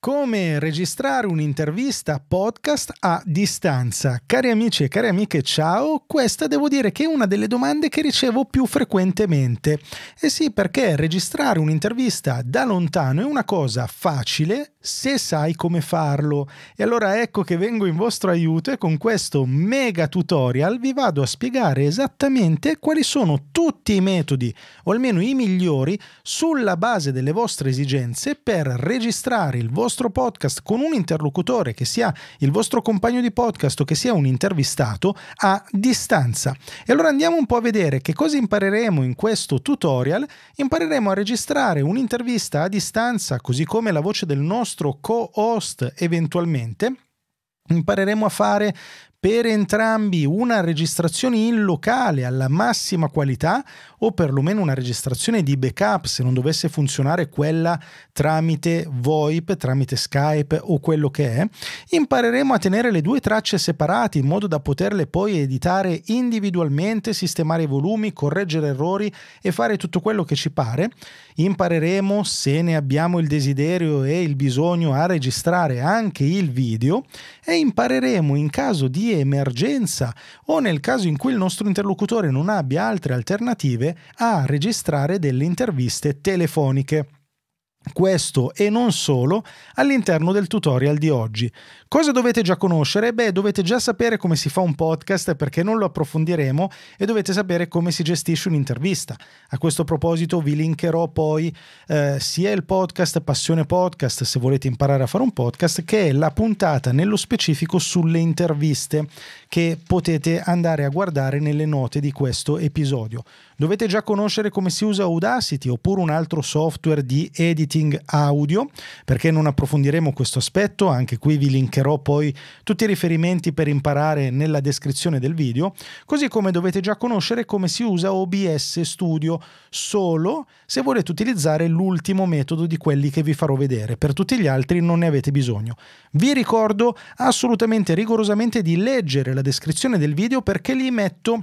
Come registrare un'intervista podcast a distanza? Cari amici e cari amiche, ciao! Questa devo dire che è una delle domande che ricevo più frequentemente. E eh sì, perché registrare un'intervista da lontano è una cosa facile, se sai come farlo. E allora ecco che vengo in vostro aiuto e con questo mega tutorial vi vado a spiegare esattamente quali sono tutti i metodi, o almeno i migliori, sulla base delle vostre esigenze per registrare il vostro podcast con un interlocutore che sia il vostro compagno di podcast o che sia un intervistato a distanza. E allora andiamo un po' a vedere che cosa impareremo in questo tutorial. Impareremo a registrare un'intervista a distanza, così come la voce del nostro nostro co-host eventualmente impareremo a fare per entrambi una registrazione in locale alla massima qualità o perlomeno una registrazione di backup se non dovesse funzionare quella tramite VoIP, tramite Skype o quello che è, impareremo a tenere le due tracce separate in modo da poterle poi editare individualmente, sistemare i volumi, correggere errori e fare tutto quello che ci pare. Impareremo se ne abbiamo il desiderio e il bisogno a registrare anche il video e impareremo in caso di emergenza o nel caso in cui il nostro interlocutore non abbia altre alternative a registrare delle interviste telefoniche questo e non solo all'interno del tutorial di oggi. Cosa dovete già conoscere? Beh, dovete già sapere come si fa un podcast perché non lo approfondiremo e dovete sapere come si gestisce un'intervista. A questo proposito vi linkerò poi eh, sia il podcast Passione Podcast se volete imparare a fare un podcast che è la puntata nello specifico sulle interviste che potete andare a guardare nelle note di questo episodio. Dovete già conoscere come si usa Audacity oppure un altro software di editing audio, perché non approfondiremo questo aspetto, anche qui vi linkerò poi tutti i riferimenti per imparare nella descrizione del video, così come dovete già conoscere come si usa OBS Studio solo se volete utilizzare l'ultimo metodo di quelli che vi farò vedere, per tutti gli altri non ne avete bisogno. Vi ricordo assolutamente rigorosamente di leggere la descrizione del video perché li metto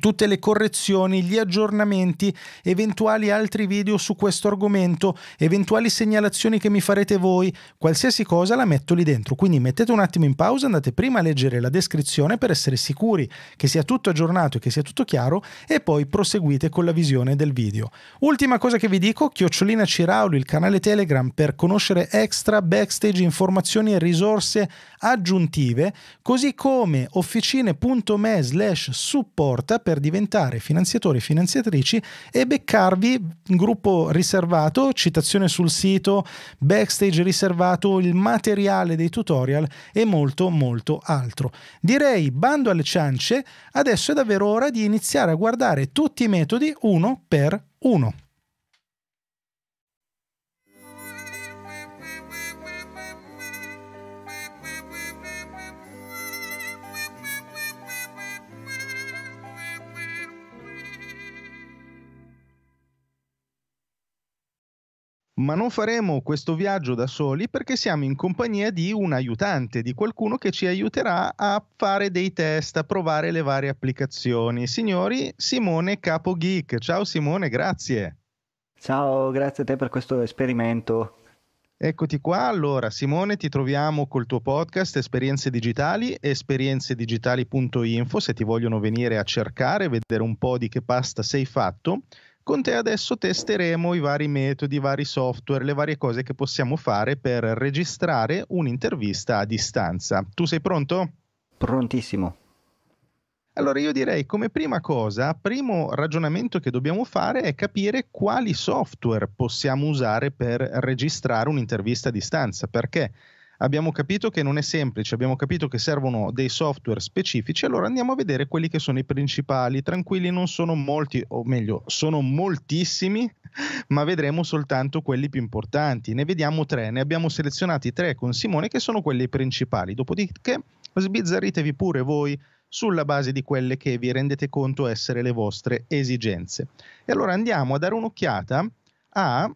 tutte le correzioni, gli aggiornamenti, eventuali altri video su questo argomento, eventuali segnalazioni che mi farete voi, qualsiasi cosa la metto lì dentro. Quindi mettete un attimo in pausa, andate prima a leggere la descrizione per essere sicuri che sia tutto aggiornato e che sia tutto chiaro e poi proseguite con la visione del video. Ultima cosa che vi dico, Chiocciolina Ciraulu, il canale Telegram per conoscere extra, backstage, informazioni e risorse aggiuntive, così come officine.me slash support diretta per diventare finanziatori e finanziatrici e beccarvi gruppo riservato, citazione sul sito, backstage riservato, il materiale dei tutorial e molto molto altro. Direi bando alle ciance, adesso è davvero ora di iniziare a guardare tutti i metodi uno per uno. ma non faremo questo viaggio da soli perché siamo in compagnia di un aiutante, di qualcuno che ci aiuterà a fare dei test, a provare le varie applicazioni. Signori, Simone Capo Geek. Ciao Simone, grazie. Ciao, grazie a te per questo esperimento. Eccoti qua, allora Simone ti troviamo col tuo podcast Esperienze Digitali, esperienzedigitali.info se ti vogliono venire a cercare, vedere un po' di che pasta sei fatto con te adesso testeremo i vari metodi, i vari software, le varie cose che possiamo fare per registrare un'intervista a distanza. Tu sei pronto? Prontissimo. Allora io direi come prima cosa, primo ragionamento che dobbiamo fare è capire quali software possiamo usare per registrare un'intervista a distanza, perché abbiamo capito che non è semplice, abbiamo capito che servono dei software specifici, allora andiamo a vedere quelli che sono i principali. Tranquilli, non sono molti, o meglio, sono moltissimi, ma vedremo soltanto quelli più importanti. Ne vediamo tre, ne abbiamo selezionati tre con Simone che sono quelli principali. Dopodiché sbizzarritevi pure voi sulla base di quelle che vi rendete conto essere le vostre esigenze. E allora andiamo a dare un'occhiata ai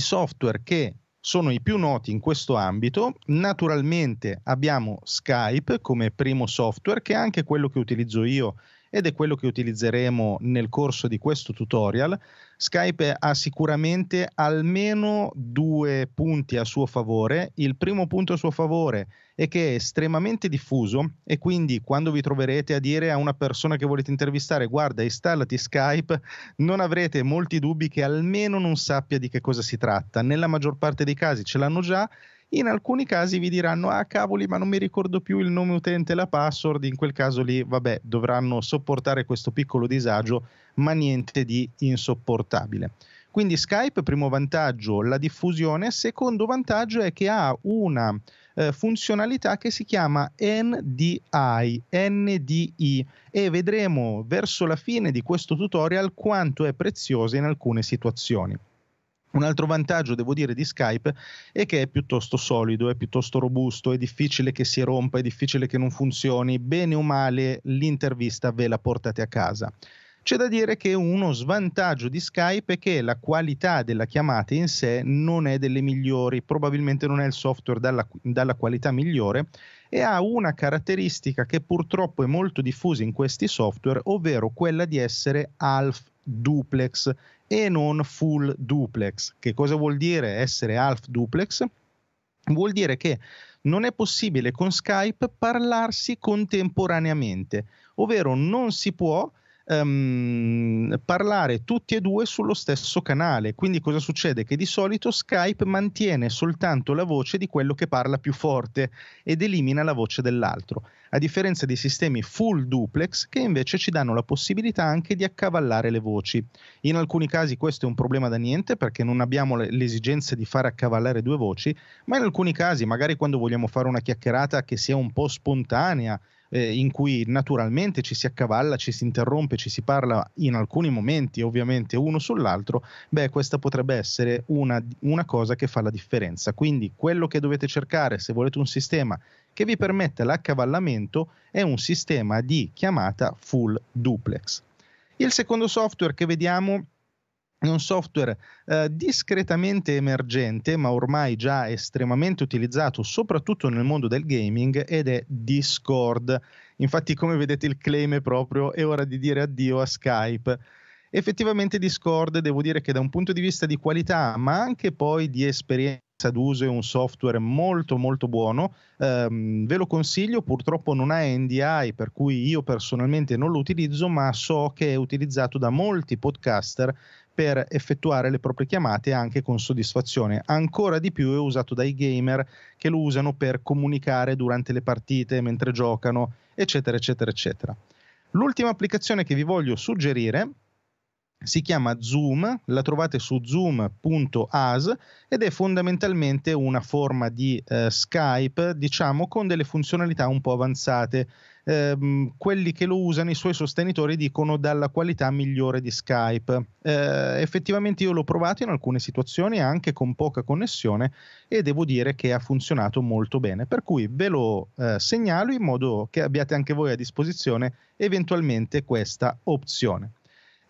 software che sono i più noti in questo ambito. Naturalmente abbiamo Skype come primo software, che è anche quello che utilizzo io ed è quello che utilizzeremo nel corso di questo tutorial. Skype ha sicuramente almeno due punti a suo favore. Il primo punto a suo favore è che è estremamente diffuso e quindi quando vi troverete a dire a una persona che volete intervistare guarda installati Skype non avrete molti dubbi che almeno non sappia di che cosa si tratta. Nella maggior parte dei casi ce l'hanno già in alcuni casi vi diranno ah cavoli ma non mi ricordo più il nome utente e la password, in quel caso lì vabbè dovranno sopportare questo piccolo disagio ma niente di insopportabile. Quindi Skype, primo vantaggio, la diffusione, secondo vantaggio è che ha una eh, funzionalità che si chiama NDI, NDI e vedremo verso la fine di questo tutorial quanto è preziosa in alcune situazioni. Un altro vantaggio, devo dire, di Skype è che è piuttosto solido, è piuttosto robusto, è difficile che si rompa, è difficile che non funzioni, bene o male l'intervista ve la portate a casa. C'è da dire che uno svantaggio di Skype è che la qualità della chiamata in sé non è delle migliori, probabilmente non è il software dalla, dalla qualità migliore e ha una caratteristica che purtroppo è molto diffusa in questi software, ovvero quella di essere half duplex, e non full duplex. Che cosa vuol dire essere half duplex? Vuol dire che non è possibile con Skype parlarsi contemporaneamente, ovvero non si può ehm, parlare tutti e due sullo stesso canale. Quindi cosa succede? Che di solito Skype mantiene soltanto la voce di quello che parla più forte ed elimina la voce dell'altro, a differenza dei sistemi full duplex che invece ci danno la possibilità anche di accavallare le voci. In alcuni casi questo è un problema da niente perché non abbiamo l'esigenza di fare accavallare due voci, ma in alcuni casi, magari quando vogliamo fare una chiacchierata che sia un po' spontanea, eh, in cui naturalmente ci si accavalla, ci si interrompe, ci si parla in alcuni momenti ovviamente uno sull'altro, beh questa potrebbe essere una, una cosa che fa la differenza. Quindi quello che dovete cercare se volete un sistema che vi permetta l'accavallamento è un sistema di chiamata full duplex. Il secondo software che vediamo è un software eh, discretamente emergente, ma ormai già estremamente utilizzato soprattutto nel mondo del gaming ed è Discord. Infatti, come vedete, il claim è proprio è ora di dire addio a Skype. Effettivamente Discord devo dire che da un punto di vista di qualità, ma anche poi di esperienza d'uso è un software molto molto buono, um, ve lo consiglio, purtroppo non ha NDI per cui io personalmente non lo utilizzo, ma so che è utilizzato da molti podcaster per effettuare le proprie chiamate anche con soddisfazione. Ancora di più è usato dai gamer che lo usano per comunicare durante le partite, mentre giocano, eccetera, eccetera, eccetera. L'ultima applicazione che vi voglio suggerire si chiama Zoom, la trovate su zoom.as ed è fondamentalmente una forma di eh, Skype, diciamo, con delle funzionalità un po' avanzate ehm, quelli che lo usano, i suoi sostenitori, dicono dalla qualità migliore di Skype. Eh, effettivamente io l'ho provato in alcune situazioni anche con poca connessione e devo dire che ha funzionato molto bene. Per cui ve lo eh, segnalo in modo che abbiate anche voi a disposizione eventualmente questa opzione.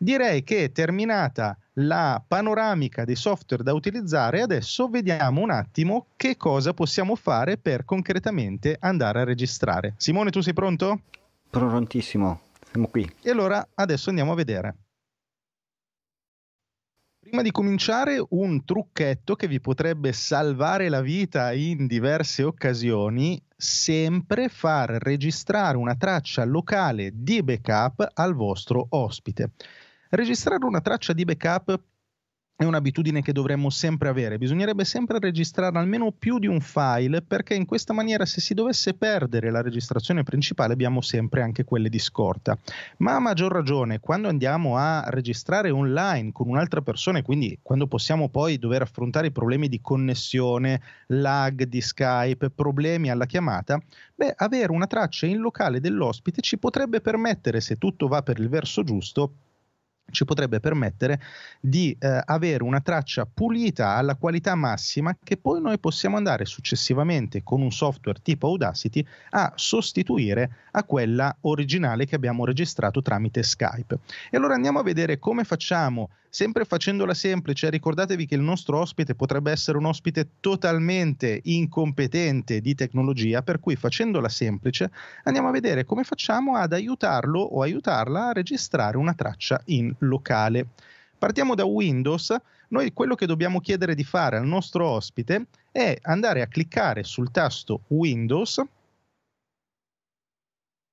Direi che terminata la panoramica dei software da utilizzare, adesso vediamo un attimo che cosa possiamo fare per concretamente andare a registrare. Simone, tu sei pronto? Prontissimo, siamo qui. E allora adesso andiamo a vedere. Prima di cominciare, un trucchetto che vi potrebbe salvare la vita in diverse occasioni, sempre far registrare una traccia locale di backup al vostro ospite. Registrare una traccia di backup è un'abitudine che dovremmo sempre avere, bisognerebbe sempre registrare almeno più di un file perché in questa maniera se si dovesse perdere la registrazione principale abbiamo sempre anche quelle di scorta. Ma a maggior ragione quando andiamo a registrare online con un'altra persona, quindi quando possiamo poi dover affrontare i problemi di connessione, lag di Skype, problemi alla chiamata, beh, avere una traccia in locale dell'ospite ci potrebbe permettere, se tutto va per il verso giusto, ci potrebbe permettere di eh, avere una traccia pulita alla qualità massima che poi noi possiamo andare successivamente con un software tipo Audacity a sostituire a quella originale che abbiamo registrato tramite Skype. E allora andiamo a vedere come facciamo sempre facendola semplice, ricordatevi che il nostro ospite potrebbe essere un ospite totalmente incompetente di tecnologia, per cui facendola semplice andiamo a vedere come facciamo ad aiutarlo o aiutarla a registrare una traccia in locale. Partiamo da Windows, noi quello che dobbiamo chiedere di fare al nostro ospite è andare a cliccare sul tasto Windows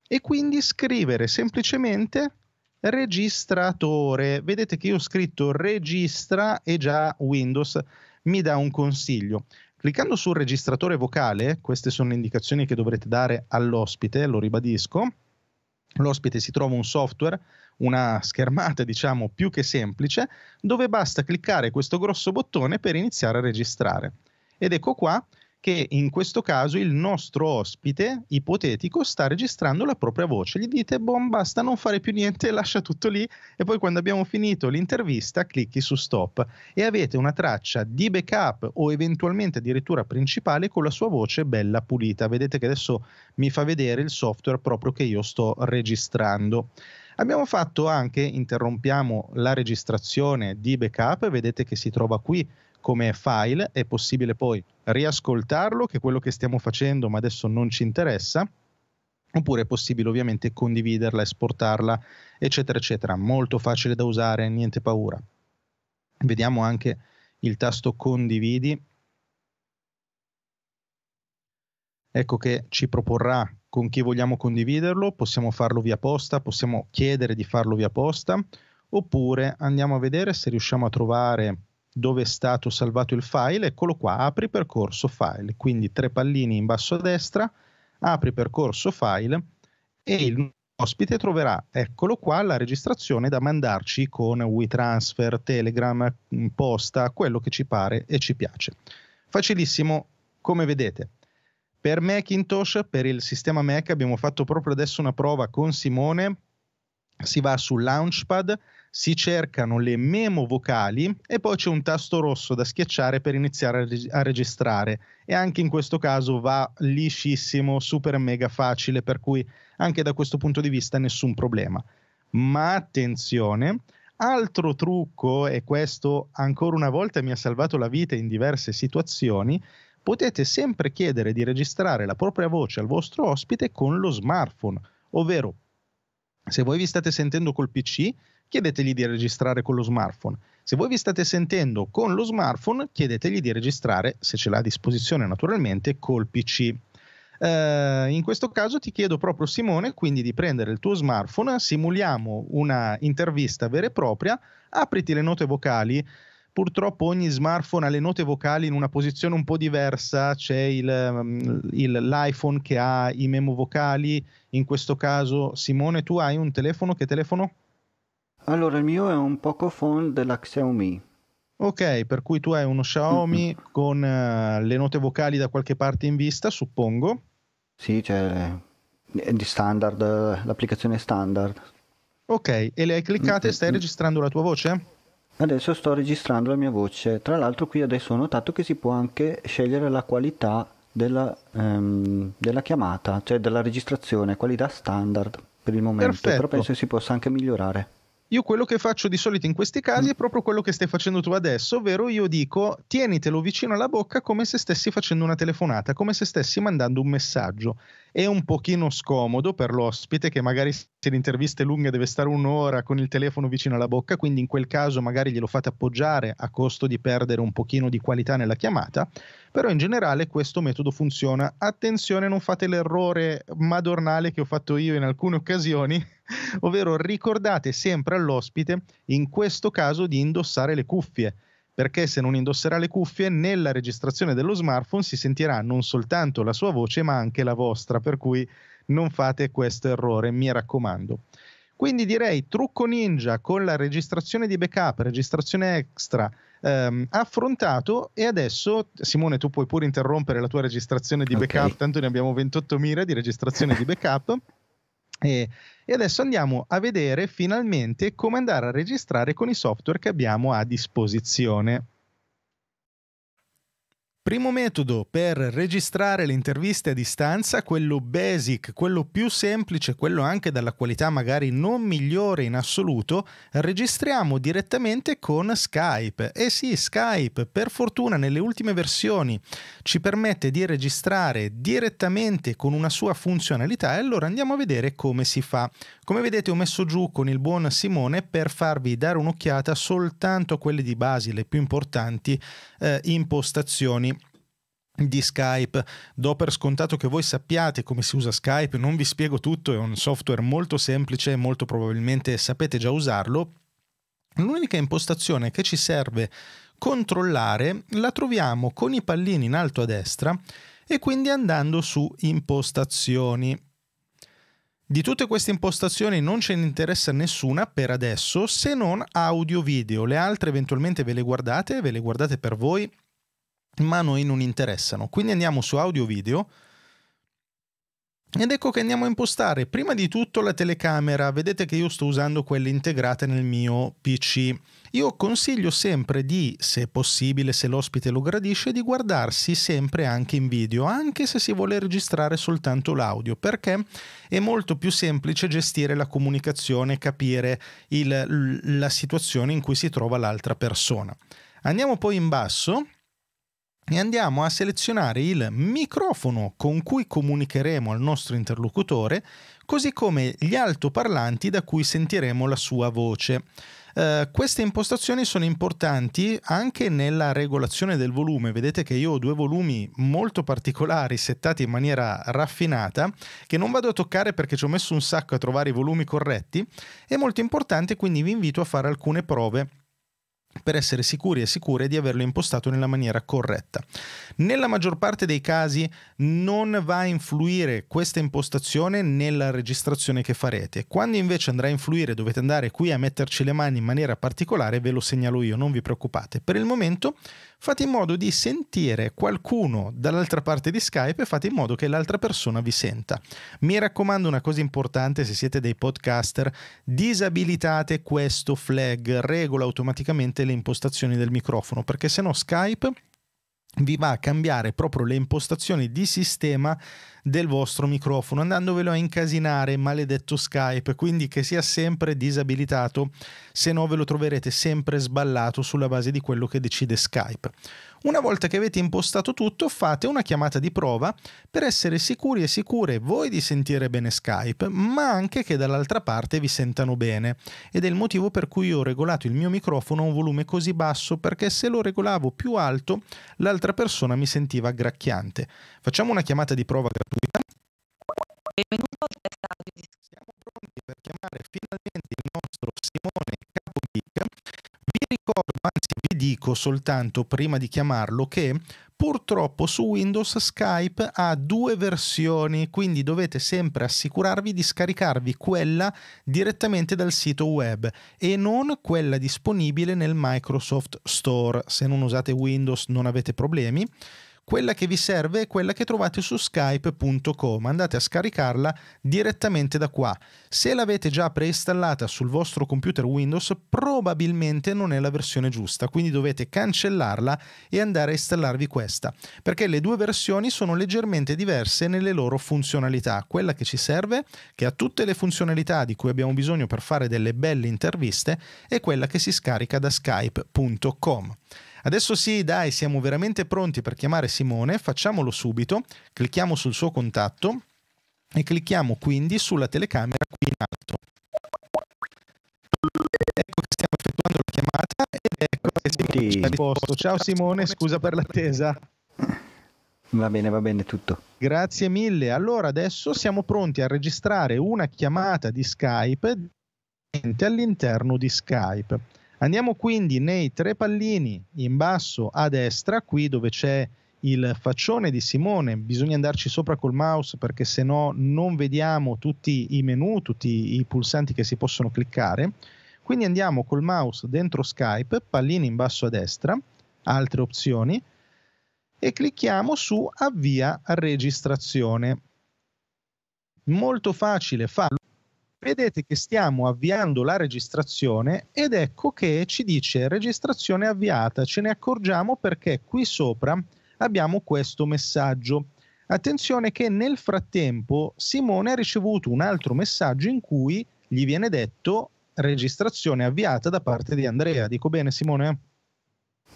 e quindi scrivere semplicemente registratore. Vedete che io ho scritto registra e già Windows mi dà un consiglio. Cliccando sul registratore vocale, queste sono le indicazioni che dovrete dare all'ospite, lo ribadisco, l'ospite si trova un software una schermata diciamo più che semplice dove basta cliccare questo grosso bottone per iniziare a registrare. Ed ecco qua che in questo caso il nostro ospite ipotetico sta registrando la propria voce. Gli dite, boh, basta, non fare più niente, lascia tutto lì e poi quando abbiamo finito l'intervista clicchi su stop e avete una traccia di backup o eventualmente addirittura principale con la sua voce bella pulita. Vedete che adesso mi fa vedere il software proprio che io sto registrando. Abbiamo fatto anche, interrompiamo la registrazione di backup, vedete che si trova qui come file, è possibile poi riascoltarlo, che è quello che stiamo facendo, ma adesso non ci interessa, oppure è possibile ovviamente condividerla, esportarla, eccetera, eccetera. Molto facile da usare, niente paura. Vediamo anche il tasto condividi. Ecco che ci proporrà con chi vogliamo condividerlo, possiamo farlo via posta, possiamo chiedere di farlo via posta, oppure andiamo a vedere se riusciamo a trovare dove è stato salvato il file, eccolo qua, apri percorso file, quindi tre pallini in basso a destra, apri percorso file e il ospite troverà, eccolo qua, la registrazione da mandarci con WeTransfer, Telegram, mm, posta, quello che ci pare e ci piace. Facilissimo, come vedete. Per Macintosh, per il sistema Mac, abbiamo fatto proprio adesso una prova con Simone. Si va su Launchpad, si cercano le memo vocali e poi c'è un tasto rosso da schiacciare per iniziare a, reg- a registrare. E anche in questo caso va liscissimo, super mega facile, per cui anche da questo punto di vista nessun problema. Ma attenzione, Altro trucco, e questo ancora una volta mi ha salvato la vita in diverse situazioni, potete sempre chiedere di registrare la propria voce al vostro ospite con lo smartphone, ovvero se voi vi state sentendo col PC, chiedetegli di registrare con lo smartphone. Se voi vi state sentendo con lo smartphone, chiedetegli di registrare, se ce l'ha a disposizione naturalmente, col PC. Uh, eh, in questo caso ti chiedo proprio Simone quindi di prendere il tuo smartphone, simuliamo una intervista vera e propria, apriti le note vocali purtroppo ogni smartphone ha le note vocali in una posizione un po' diversa, c'è il, mm, il, l'iPhone che ha i memo vocali, in questo caso Simone tu hai un telefono, che telefono? Allora il mio è un Pocophone della Xiaomi. Ok, per cui tu hai uno Xiaomi mm-hmm. con uh, le note vocali da qualche parte in vista, suppongo. Sì, c'è cioè, di standard, l'applicazione standard. Ok, e le hai cliccate e stai registrando la tua voce? Adesso sto registrando la mia voce, tra l'altro qui adesso ho notato che si può anche scegliere la qualità della, ehm, della chiamata, cioè della registrazione, qualità standard per il momento, Perfetto. però penso si possa anche migliorare. Io quello che faccio di solito in questi casi è proprio quello che stai facendo tu adesso, ovvero io dico tienitelo vicino alla bocca come se stessi facendo una telefonata, come se stessi mandando un messaggio. È un pochino scomodo per l'ospite che magari se le interviste lunghe deve stare un'ora con il telefono vicino alla bocca, quindi in quel caso magari glielo fate appoggiare a costo di perdere un pochino di qualità nella chiamata, però in generale questo metodo funziona. Attenzione, non fate l'errore madornale che ho fatto io in alcune occasioni, ovvero ricordate sempre all'ospite, in questo caso, di indossare le cuffie perché se non indosserà le cuffie nella registrazione dello smartphone si sentirà non soltanto la sua voce ma anche la vostra, per cui non fate questo errore, mi raccomando. Quindi direi trucco ninja con la registrazione di backup, registrazione extra ehm, affrontato e adesso Simone tu puoi pure interrompere la tua registrazione di backup, okay. tanto ne abbiamo 28.000 di registrazione di backup. E, e, adesso andiamo a vedere finalmente come andare a registrare con i software che abbiamo a disposizione. Primo metodo per registrare le interviste a distanza, quello basic, quello più semplice, quello anche dalla qualità magari non migliore in assoluto, registriamo direttamente con Skype. E eh sì, Skype per fortuna nelle ultime versioni ci permette di registrare direttamente con una sua funzionalità e allora andiamo a vedere come si fa. Come vedete ho messo giù con il buon Simone per farvi dare un'occhiata soltanto a quelle di base, le più importanti eh, impostazioni di Skype. Do per scontato che voi sappiate come si usa Skype, non vi spiego tutto, è un software molto semplice, e molto probabilmente sapete già usarlo. L'unica impostazione che ci serve controllare la troviamo con i pallini in alto a destra e quindi andando su impostazioni. Di tutte queste impostazioni non ce ne interessa nessuna per adesso se non audio video, le altre eventualmente ve le guardate, ve le guardate per voi ma a noi non interessano. Quindi andiamo su audio video ed ecco che andiamo a impostare prima di tutto la telecamera, vedete che io sto usando quelle integrate nel mio PC. Io consiglio sempre di, se possibile, se l'ospite lo gradisce, di guardarsi sempre anche in video, anche se si vuole registrare soltanto l'audio, perché è molto più semplice gestire la comunicazione, capire il, la situazione in cui si trova l'altra persona. Andiamo poi in basso e andiamo a selezionare il microfono con cui comunicheremo al nostro interlocutore, così come gli altoparlanti da cui sentiremo la sua voce. Uh, queste impostazioni sono importanti anche nella regolazione del volume. Vedete che io ho due volumi molto particolari settati in maniera raffinata che non vado a toccare perché ci ho messo un sacco a trovare i volumi corretti. È molto importante, quindi vi invito a fare alcune prove per essere sicuri e sicure di averlo impostato nella maniera corretta. Nella maggior parte dei casi non va a influire questa impostazione nella registrazione che farete. Quando invece andrà a influire dovete andare qui a metterci le mani in maniera particolare, ve lo segnalo io, non vi preoccupate. Per il momento fate in modo di sentire qualcuno dall'altra parte di Skype e fate in modo che l'altra persona vi senta. Mi raccomando una cosa importante se siete dei podcaster, disabilitate questo flag, regola automaticamente le impostazioni del microfono perché se no Skype vi va a cambiare proprio le impostazioni di sistema del vostro microfono andandovelo a incasinare maledetto Skype quindi che sia sempre disabilitato se no ve lo troverete sempre sballato sulla base di quello che decide Skype una volta che avete impostato tutto, fate una chiamata di prova per essere sicuri e sicure voi di sentire bene Skype, ma anche che dall'altra parte vi sentano bene. Ed è il motivo per cui ho regolato il mio microfono a un volume così basso, perché se lo regolavo più alto, l'altra persona mi sentiva gracchiante. Facciamo una chiamata di prova gratuita. Benvenuto al test audio. Siamo pronti per chiamare finalmente il nostro Simone Capogeek vi ricordo, anzi vi dico soltanto prima di chiamarlo che purtroppo su Windows Skype ha due versioni, quindi dovete sempre assicurarvi di scaricarvi quella direttamente dal sito web e non quella disponibile nel Microsoft Store. Se non usate Windows non avete problemi. Quella che vi serve è quella che trovate su skype.com, andate a scaricarla direttamente da qua. Se l'avete già preinstallata sul vostro computer Windows probabilmente non è la versione giusta, quindi dovete cancellarla e andare a installarvi questa, perché le due versioni sono leggermente diverse nelle loro funzionalità. Quella che ci serve, che ha tutte le funzionalità di cui abbiamo bisogno per fare delle belle interviste, è quella che si scarica da skype.com. Adesso sì, dai, siamo veramente pronti per chiamare Simone, facciamolo subito, clicchiamo sul suo contatto e clicchiamo quindi sulla telecamera qui in alto. Ecco che stiamo effettuando la chiamata ed ecco che Simone sì. ci ha risposto. Ciao Simone, scusa per l'attesa. Va bene, va bene tutto. Grazie mille. Allora adesso siamo pronti a registrare una chiamata di Skype all'interno di Skype. Andiamo quindi nei tre pallini in basso a destra, qui dove c'è il faccione di Simone, bisogna andarci sopra col mouse perché se no non vediamo tutti i menu, tutti i pulsanti che si possono cliccare. Quindi andiamo col mouse dentro Skype, pallini in basso a destra, altre opzioni e clicchiamo su avvia registrazione. Molto facile farlo vedete che stiamo avviando la registrazione ed ecco che ci dice registrazione avviata, ce ne accorgiamo perché qui sopra abbiamo questo messaggio. Attenzione che nel frattempo Simone ha ricevuto un altro messaggio in cui gli viene detto registrazione avviata da parte di Andrea. Dico bene Simone?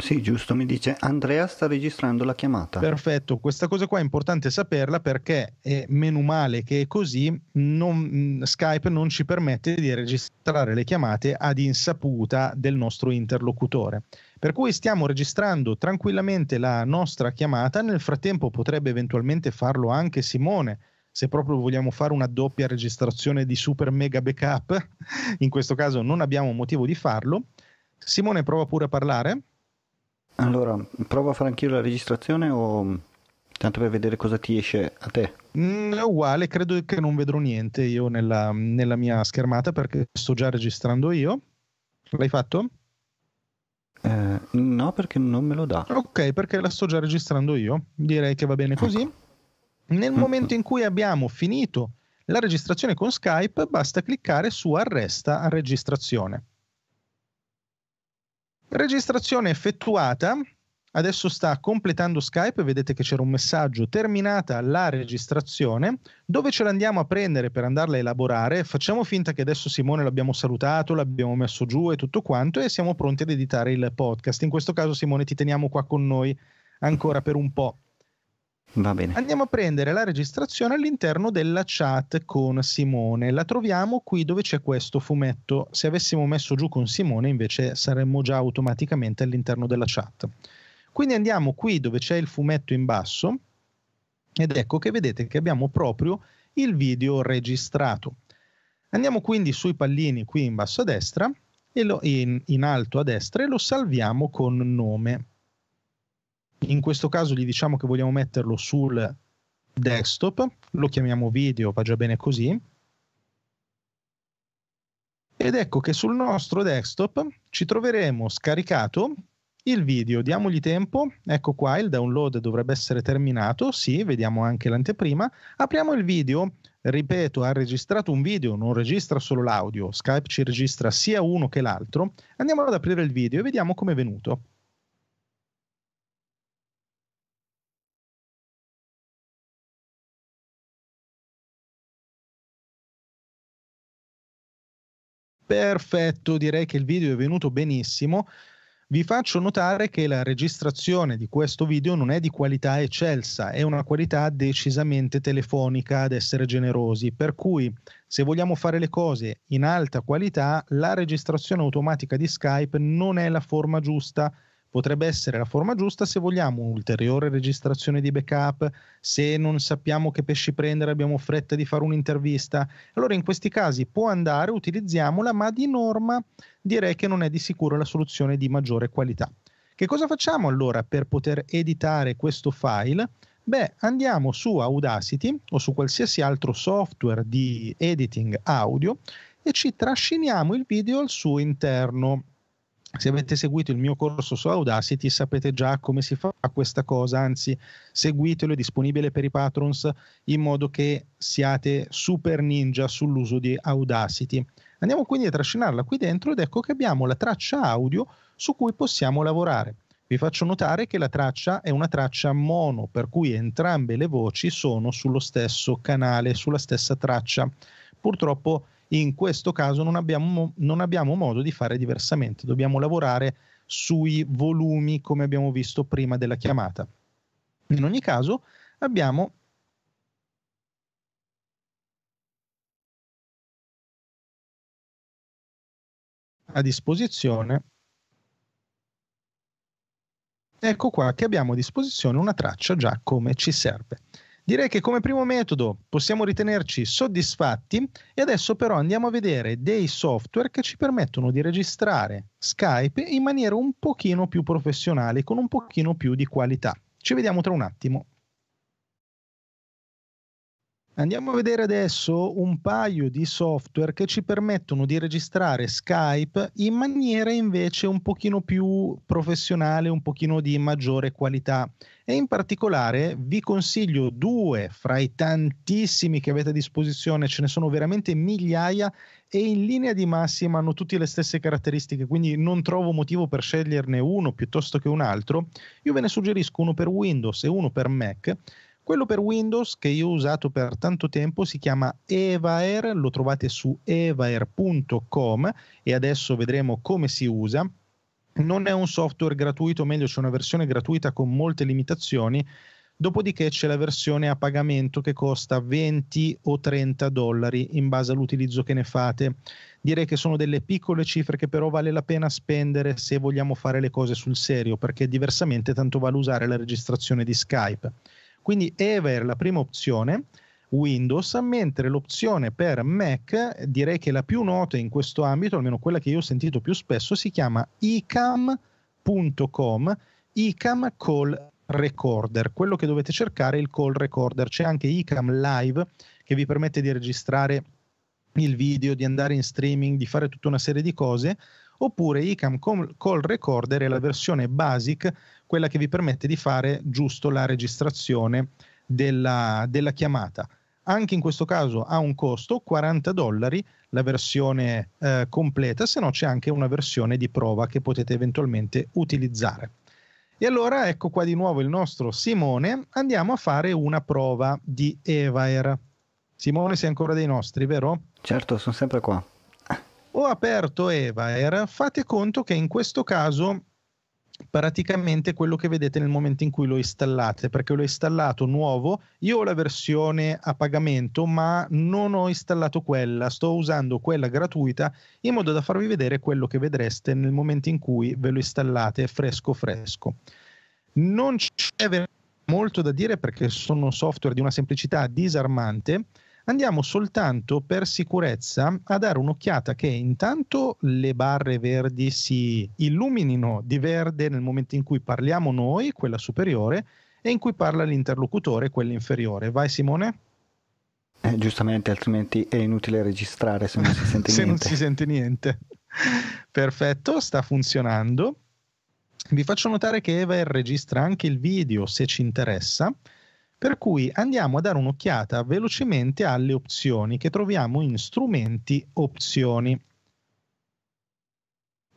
Sì, giusto, mi dice Andrea sta registrando la chiamata. Perfetto, questa cosa qua è importante saperla perché è meno male che è così non, mm, Skype non ci permette di registrare le chiamate ad insaputa del nostro interlocutore. Per cui stiamo registrando tranquillamente la nostra chiamata, nel frattempo potrebbe eventualmente farlo anche Simone, se proprio vogliamo fare una doppia registrazione di super mega backup, in questo caso non abbiamo motivo di farlo. Simone prova pure a parlare. Allora, provo a fare anch'io la registrazione o mm, tanto per vedere cosa ti esce a te? Mm, è uguale, credo che non vedrò niente io nella, nella mia schermata perché sto già registrando io. L'hai fatto? Eh, no, perché non me lo dà. Ok, perché la sto già registrando io. Direi che va bene ecco. così. Ecco. Nel momento in cui abbiamo finito la registrazione con Skype, basta cliccare su arresta registrazione. Registrazione effettuata. Adesso sta completando Skype, vedete che c'era un messaggio terminata la registrazione, dove ce l'andiamo a prendere per andarla a elaborare, facciamo finta che adesso Simone l'abbiamo salutato, l'abbiamo messo giù e tutto quanto e siamo pronti ad editare il podcast. In questo caso Simone ti teniamo qua con noi ancora per un po'. Va bene. Andiamo a prendere la registrazione all'interno della chat con Simone. La troviamo qui dove c'è questo fumetto. Se avessimo messo giù con Simone, invece, saremmo già automaticamente all'interno della chat. Quindi andiamo qui dove c'è il fumetto in basso ed ecco che vedete che abbiamo proprio il video registrato. Andiamo quindi sui pallini qui in basso a destra e lo, in, in alto a destra e lo salviamo con nome in questo caso gli diciamo che vogliamo metterlo sul desktop, lo chiamiamo video, va già bene così. Ed ecco che sul nostro desktop ci troveremo scaricato il video, diamogli tempo, ecco qua il download dovrebbe essere terminato, sì, vediamo anche l'anteprima, apriamo il video, ripeto, ha registrato un video, non registra solo l'audio, Skype ci registra sia uno che l'altro, andiamo ad aprire il video e vediamo come è venuto. Perfetto, direi che il video è venuto benissimo. Vi faccio notare che la registrazione di questo video non è di qualità eccelsa, è una qualità decisamente telefonica, ad essere generosi, per cui se vogliamo fare le cose in alta qualità, la registrazione automatica di Skype non è la forma giusta potrebbe essere la forma giusta se vogliamo un'ulteriore registrazione di backup, se non sappiamo che pesci prendere, abbiamo fretta di fare un'intervista. Allora in questi casi può andare, utilizziamola, ma di norma direi che non è di sicuro la soluzione di maggiore qualità. Che cosa facciamo allora per poter editare questo file? Beh, andiamo su Audacity o su qualsiasi altro software di editing audio e ci trasciniamo il video al suo interno se avete seguito il mio corso su Audacity sapete già come si fa questa cosa, anzi seguitelo, è disponibile per i patrons in modo che siate super ninja sull'uso di Audacity. Andiamo quindi a trascinarla qui dentro ed ecco che abbiamo la traccia audio su cui possiamo lavorare. Vi faccio notare che la traccia è una traccia mono, per cui entrambe le voci sono sullo stesso canale, sulla stessa traccia. Purtroppo in questo caso non abbiamo, non abbiamo modo di fare diversamente, dobbiamo lavorare sui volumi come abbiamo visto prima della chiamata. In ogni caso abbiamo a disposizione ecco qua che abbiamo a disposizione una traccia già come ci serve. Direi che come primo metodo possiamo ritenerci soddisfatti e adesso però andiamo a vedere dei software che ci permettono di registrare Skype in maniera un pochino più professionale, con un pochino più di qualità. Ci vediamo tra un attimo. Andiamo a vedere adesso un paio di software che ci permettono di registrare Skype in maniera invece un pochino più professionale, un pochino di maggiore qualità. E in particolare vi consiglio due fra i tantissimi che avete a disposizione, ce ne sono veramente migliaia e in linea di massima hanno tutte le stesse caratteristiche, quindi non trovo motivo per sceglierne uno piuttosto che un altro. Io ve ne suggerisco uno per Windows e uno per Mac quello per Windows che io ho usato per tanto tempo si chiama Evaer, lo trovate su evaer.com e adesso vedremo come si usa. Non è un software gratuito, meglio c'è una versione gratuita con molte limitazioni. Dopodiché c'è la versione a pagamento che costa 20 o 30 dollari in base all'utilizzo che ne fate. Direi che sono delle piccole cifre che però vale la pena spendere se vogliamo fare le cose sul serio, perché diversamente tanto vale usare la registrazione di Skype. Quindi Ever la prima opzione, Windows, mentre l'opzione per Mac, direi che la più nota in questo ambito, almeno quella che io ho sentito più spesso, si chiama icam.com, icam call recorder. Quello che dovete cercare è il call recorder, c'è anche icam live che vi permette di registrare il video, di andare in streaming, di fare tutta una serie di cose, oppure icam call recorder è la versione basic quella che vi permette di fare giusto la registrazione della, della chiamata. Anche in questo caso ha un costo 40 dollari la versione eh, completa, se no c'è anche una versione di prova che potete eventualmente utilizzare. E allora ecco qua di nuovo il nostro Simone, andiamo a fare una prova di Evair. Simone sei ancora dei nostri, vero? Certo, sono sempre qua. Ho aperto Evair, fate conto che in questo caso praticamente quello che vedete nel momento in cui lo installate, perché l'ho installato nuovo, io ho la versione a pagamento, ma non ho installato quella, sto usando quella gratuita in modo da farvi vedere quello che vedreste nel momento in cui ve lo installate fresco fresco. Non c'è molto da dire perché sono software di una semplicità disarmante andiamo soltanto per sicurezza a dare un'occhiata che intanto le barre verdi si illuminino di verde nel momento in cui parliamo noi, quella superiore, e in cui parla l'interlocutore, quella inferiore. Vai Simone? Eh, giustamente, altrimenti è inutile registrare se non si sente se niente. se non si sente niente. Perfetto, sta funzionando. Vi faccio notare che Eva registra anche il video se ci interessa. Per cui andiamo a dare un'occhiata velocemente alle opzioni che troviamo in strumenti opzioni.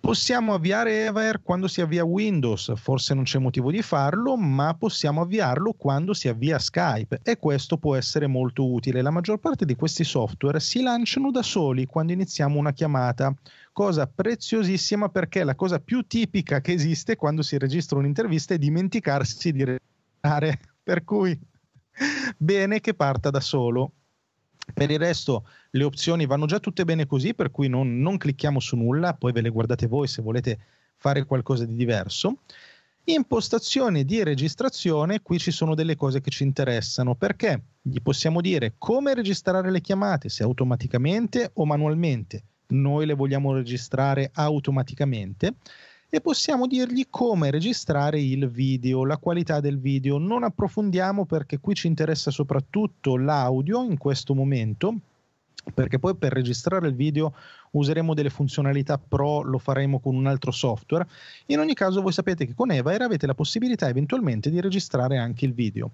Possiamo avviare Ever quando si avvia Windows, forse non c'è motivo di farlo, ma possiamo avviarlo quando si avvia Skype e questo può essere molto utile. La maggior parte di questi software si lanciano da soli quando iniziamo una chiamata, cosa preziosissima perché la cosa più tipica che esiste quando si registra un'intervista è dimenticarsi di registrare, per cui bene che parta da solo. Per il resto le opzioni vanno già tutte bene così, per cui non, non clicchiamo su nulla, poi ve le guardate voi se volete fare qualcosa di diverso. Impostazione di registrazione, qui ci sono delle cose che ci interessano perché gli possiamo dire come registrare le chiamate, se automaticamente o manualmente. Noi le vogliamo registrare automaticamente e possiamo dirgli come registrare il video, la qualità del video. Non approfondiamo perché qui ci interessa soprattutto l'audio in questo momento, perché poi per registrare il video useremo delle funzionalità pro, lo faremo con un altro software. In ogni caso voi sapete che con Evair avete la possibilità eventualmente di registrare anche il video.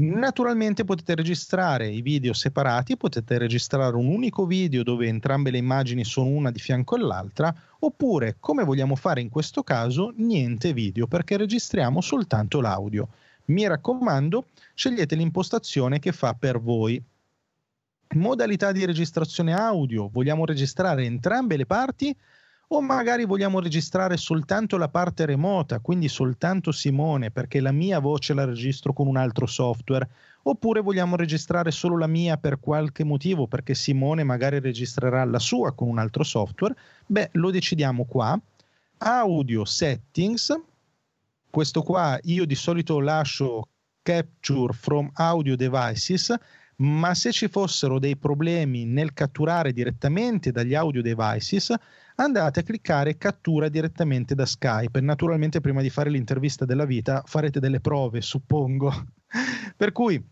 Naturalmente potete registrare i video separati, potete registrare un unico video dove entrambe le immagini sono una di fianco all'altra, oppure, come vogliamo fare in questo caso, niente video perché registriamo soltanto l'audio. Mi raccomando, scegliete l'impostazione che fa per voi. Modalità di registrazione audio, vogliamo registrare entrambe le parti? o magari vogliamo registrare soltanto la parte remota, quindi soltanto Simone, perché la mia voce la registro con un altro software, oppure vogliamo registrare solo la mia per qualche motivo, perché Simone magari registrerà la sua con un altro software, beh, lo decidiamo qua. Audio settings, questo qua io di solito lascio capture from audio devices, ma se ci fossero dei problemi nel catturare direttamente dagli audio devices, andate a cliccare cattura direttamente da Skype. Naturalmente prima di fare l'intervista della vita farete delle prove, suppongo. per cui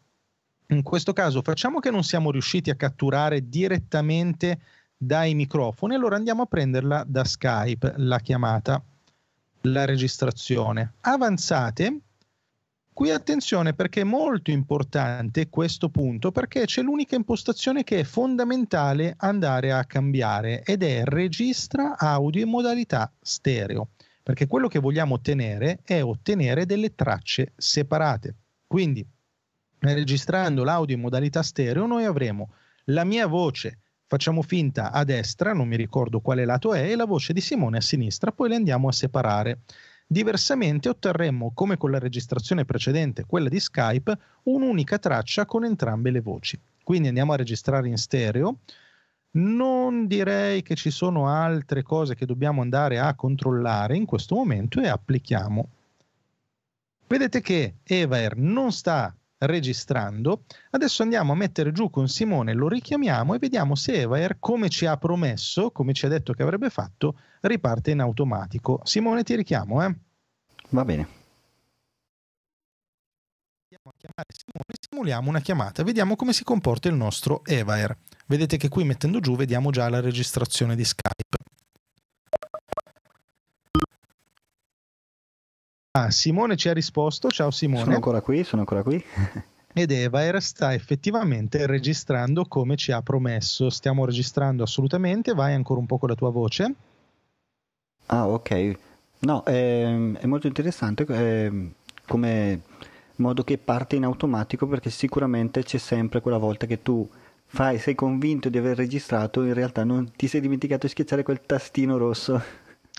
in questo caso facciamo che non siamo riusciti a catturare direttamente dai microfoni, allora andiamo a prenderla da Skype, la chiamata, la registrazione. Avanzate Qui attenzione perché è molto importante questo punto perché c'è l'unica impostazione che è fondamentale andare a cambiare ed è registra audio in modalità stereo perché quello che vogliamo ottenere è ottenere delle tracce separate. Quindi registrando l'audio in modalità stereo noi avremo la mia voce facciamo finta a destra, non mi ricordo quale lato è, e la voce di Simone a sinistra, poi le andiamo a separare. Diversamente otterremmo, come con la registrazione precedente, quella di Skype, un'unica traccia con entrambe le voci. Quindi andiamo a registrare in stereo. Non direi che ci sono altre cose che dobbiamo andare a controllare in questo momento e applichiamo. Vedete che Evair non sta registrando. Adesso andiamo a mettere giù con Simone, lo richiamiamo e vediamo se Evaer, come ci ha promesso, come ci ha detto che avrebbe fatto, riparte in automatico. Simone, ti richiamo, eh? Va bene. Andiamo a chiamare Simone, simuliamo una chiamata, vediamo come si comporta il nostro Evaer. Vedete che qui mettendo giù vediamo già la registrazione di Skype. Ah, Simone ci ha risposto. Ciao Simone. Sono ancora qui, sono ancora qui. ed Eva era sta effettivamente registrando come ci ha promesso. Stiamo registrando assolutamente. Vai ancora un po' con la tua voce. Ah, ok. No, è, ehm, è molto interessante è, ehm, come modo che parte in automatico perché sicuramente c'è sempre quella volta che tu fai, sei convinto di aver registrato, in realtà non ti sei dimenticato di schiacciare quel tastino rosso.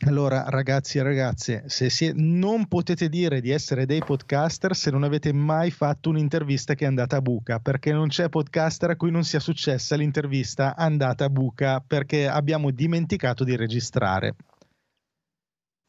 Allora, ragazzi e ragazze, se si è, non potete dire di essere dei podcaster se non avete mai fatto un'intervista che è andata a buca, perché non c'è podcaster a cui non sia successa l'intervista andata a buca perché abbiamo dimenticato di registrare.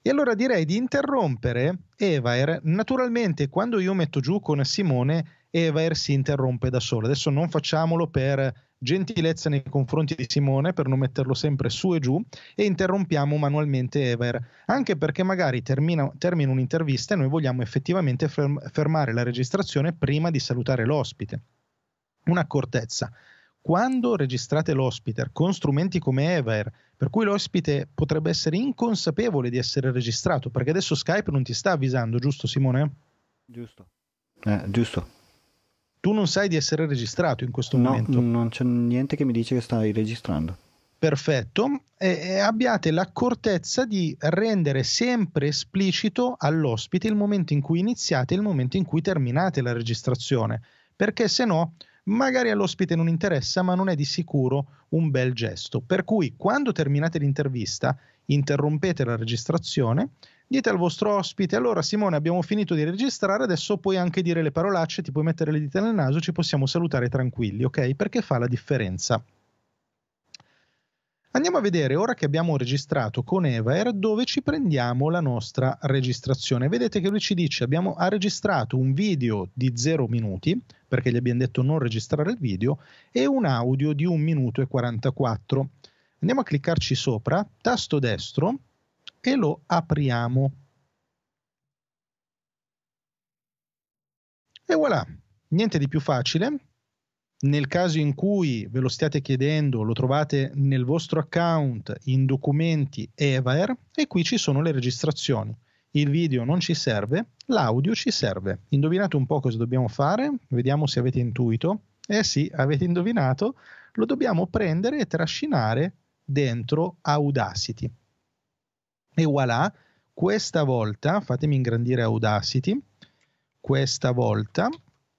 E allora direi di interrompere Evair. Naturalmente, quando io metto giù con Simone, Evair si interrompe da solo. Adesso non facciamolo per gentilezza nei confronti di Simone per non metterlo sempre su e giù e interrompiamo manualmente Ever, anche perché magari termina, termina un'intervista e noi vogliamo effettivamente fermare la registrazione prima di salutare l'ospite. Un'accortezza. Quando registrate l'ospite con strumenti come Ever, per cui l'ospite potrebbe essere inconsapevole di essere registrato, perché adesso Skype non ti sta avvisando, giusto Simone? Giusto. Eh, giusto. Tu non sai di essere registrato in questo no, momento. Non c'è niente che mi dice che stai registrando. Perfetto, e abbiate l'accortezza di rendere sempre esplicito all'ospite il momento in cui iniziate e il momento in cui terminate la registrazione, perché se no magari all'ospite non interessa, ma non è di sicuro un bel gesto. Per cui quando terminate l'intervista interrompete la registrazione Dite al vostro ospite, allora Simone abbiamo finito di registrare, adesso puoi anche dire le parolacce, ti puoi mettere le dita nel naso, ci possiamo salutare tranquilli, ok? Perché fa la differenza. Andiamo a vedere ora che abbiamo registrato con Evair dove ci prendiamo la nostra registrazione. Vedete che lui ci dice abbiamo, ha registrato un video di 0 minuti, perché gli abbiamo detto non registrare il video, e un audio di 1 minuto e 44. Andiamo a cliccarci sopra, tasto destro, e lo apriamo. E voilà, niente di più facile. Nel caso in cui ve lo stiate chiedendo, lo trovate nel vostro account in documenti Evaer e qui ci sono le registrazioni. Il video non ci serve, l'audio ci serve. Indovinate un po' cosa dobbiamo fare, vediamo se avete intuito. Eh sì, avete indovinato, lo dobbiamo prendere e trascinare dentro Audacity. E voilà, questa volta, fatemi ingrandire Audacity, questa volta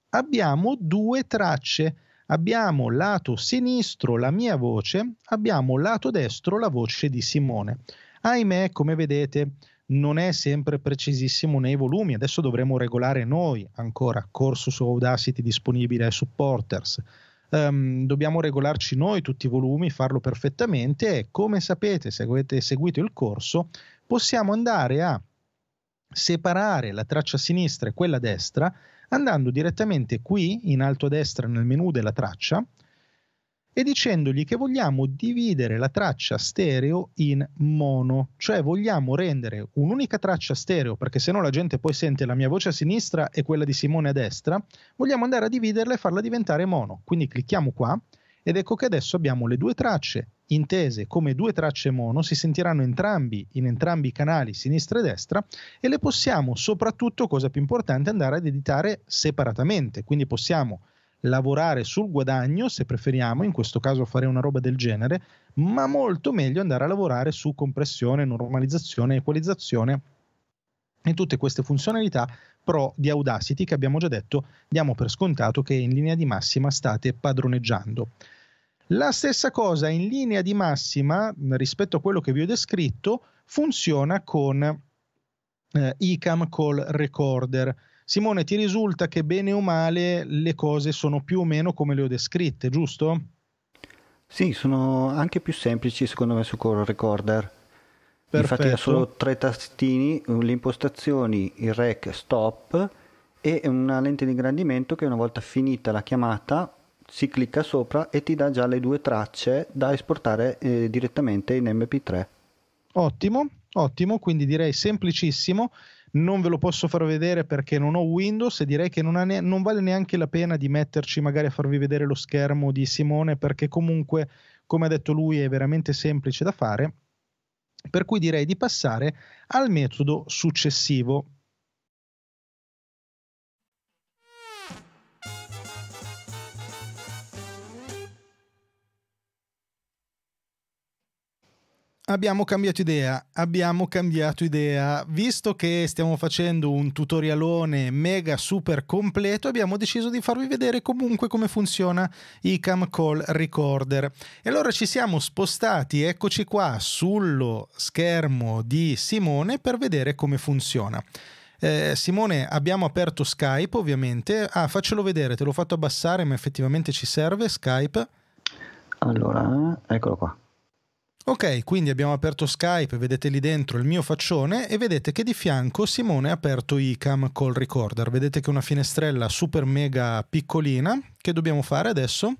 abbiamo due tracce. Abbiamo lato sinistro la mia voce, abbiamo lato destro la voce di Simone. Ahimè, come vedete, non è sempre precisissimo nei volumi. Adesso dovremo regolare noi ancora. Corso su Audacity disponibile ai supporters um, dobbiamo regolarci noi tutti i volumi, farlo perfettamente e come sapete se avete seguito il corso possiamo andare a separare la traccia sinistra e quella destra andando direttamente qui in alto a destra nel menu della traccia e dicendogli che vogliamo dividere la traccia stereo in mono, cioè vogliamo rendere un'unica traccia stereo, perché se no la gente poi sente la mia voce a sinistra e quella di Simone a destra, vogliamo andare a dividerla e farla diventare mono. Quindi clicchiamo qua ed ecco che adesso abbiamo le due tracce intese come due tracce mono, si sentiranno entrambi in entrambi i canali, sinistra e destra, e le possiamo soprattutto, cosa più importante, andare ad editare separatamente. Quindi possiamo lavorare sul guadagno, se preferiamo, in questo caso fare una roba del genere, ma molto meglio andare a lavorare su compressione, normalizzazione, equalizzazione e tutte queste funzionalità pro di Audacity che abbiamo già detto diamo per scontato che in linea di massima state padroneggiando. La stessa cosa in linea di massima rispetto a quello che vi ho descritto funziona con eh, ICAM Call Recorder Simone, ti risulta che bene o male le cose sono più o meno come le ho descritte, giusto? Sì, sono anche più semplici secondo me su Core Recorder. Perfetto. Infatti ha solo tre tastini, le impostazioni, il rec, stop e una lente di ingrandimento che una volta finita la chiamata si clicca sopra e ti dà già le due tracce da esportare eh, direttamente in MP3. Ottimo, ottimo, quindi direi semplicissimo non ve lo posso far vedere perché non ho Windows e direi che non, ne- non, vale neanche la pena di metterci magari a farvi vedere lo schermo di Simone perché comunque, come ha detto lui, è veramente semplice da fare. Per cui direi di passare al metodo successivo abbiamo cambiato idea, abbiamo cambiato idea. Visto che stiamo facendo un tutorialone mega super completo, abbiamo deciso di farvi vedere comunque come funziona iCam Call Recorder. E allora ci siamo spostati, eccoci qua, sullo schermo di Simone per vedere come funziona. Eh, Simone, abbiamo aperto Skype ovviamente. Ah, faccelo vedere, te l'ho fatto abbassare, ma effettivamente ci serve Skype. Allora, eccolo qua. Ok, quindi abbiamo aperto Skype, vedete lì dentro il mio faccione e vedete che di fianco Simone ha aperto ICAM col recorder. Vedete che è una finestrella super mega piccolina. Che dobbiamo fare adesso?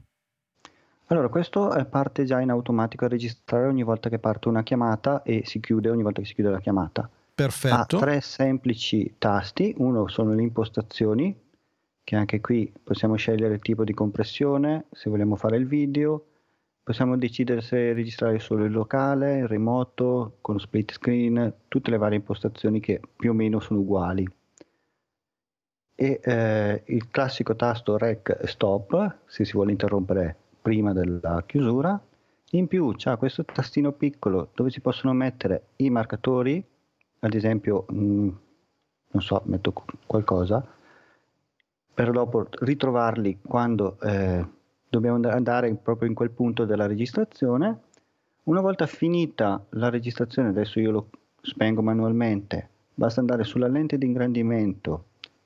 Allora, questo parte già in automatico a registrare ogni volta che parte una chiamata e si chiude ogni volta che si chiude la chiamata. Perfetto. Ha tre semplici tasti, uno sono le impostazioni, che anche qui possiamo scegliere il tipo di compressione, se vogliamo fare il video, Possiamo decidere se registrare solo il locale, il remoto, con split screen, tutte le varie impostazioni che più o meno sono uguali. E eh, il classico tasto REC Stop, se si vuole interrompere prima della chiusura. In più c'è questo tastino piccolo dove si possono mettere i marcatori, ad esempio, mh, mm, non so, metto qualcosa, per dopo ritrovarli quando... Eh, dobbiamo andare proprio in quel punto della registrazione. Una volta finita la registrazione, adesso io lo spengo manualmente, basta andare sulla lente di ingrandimento,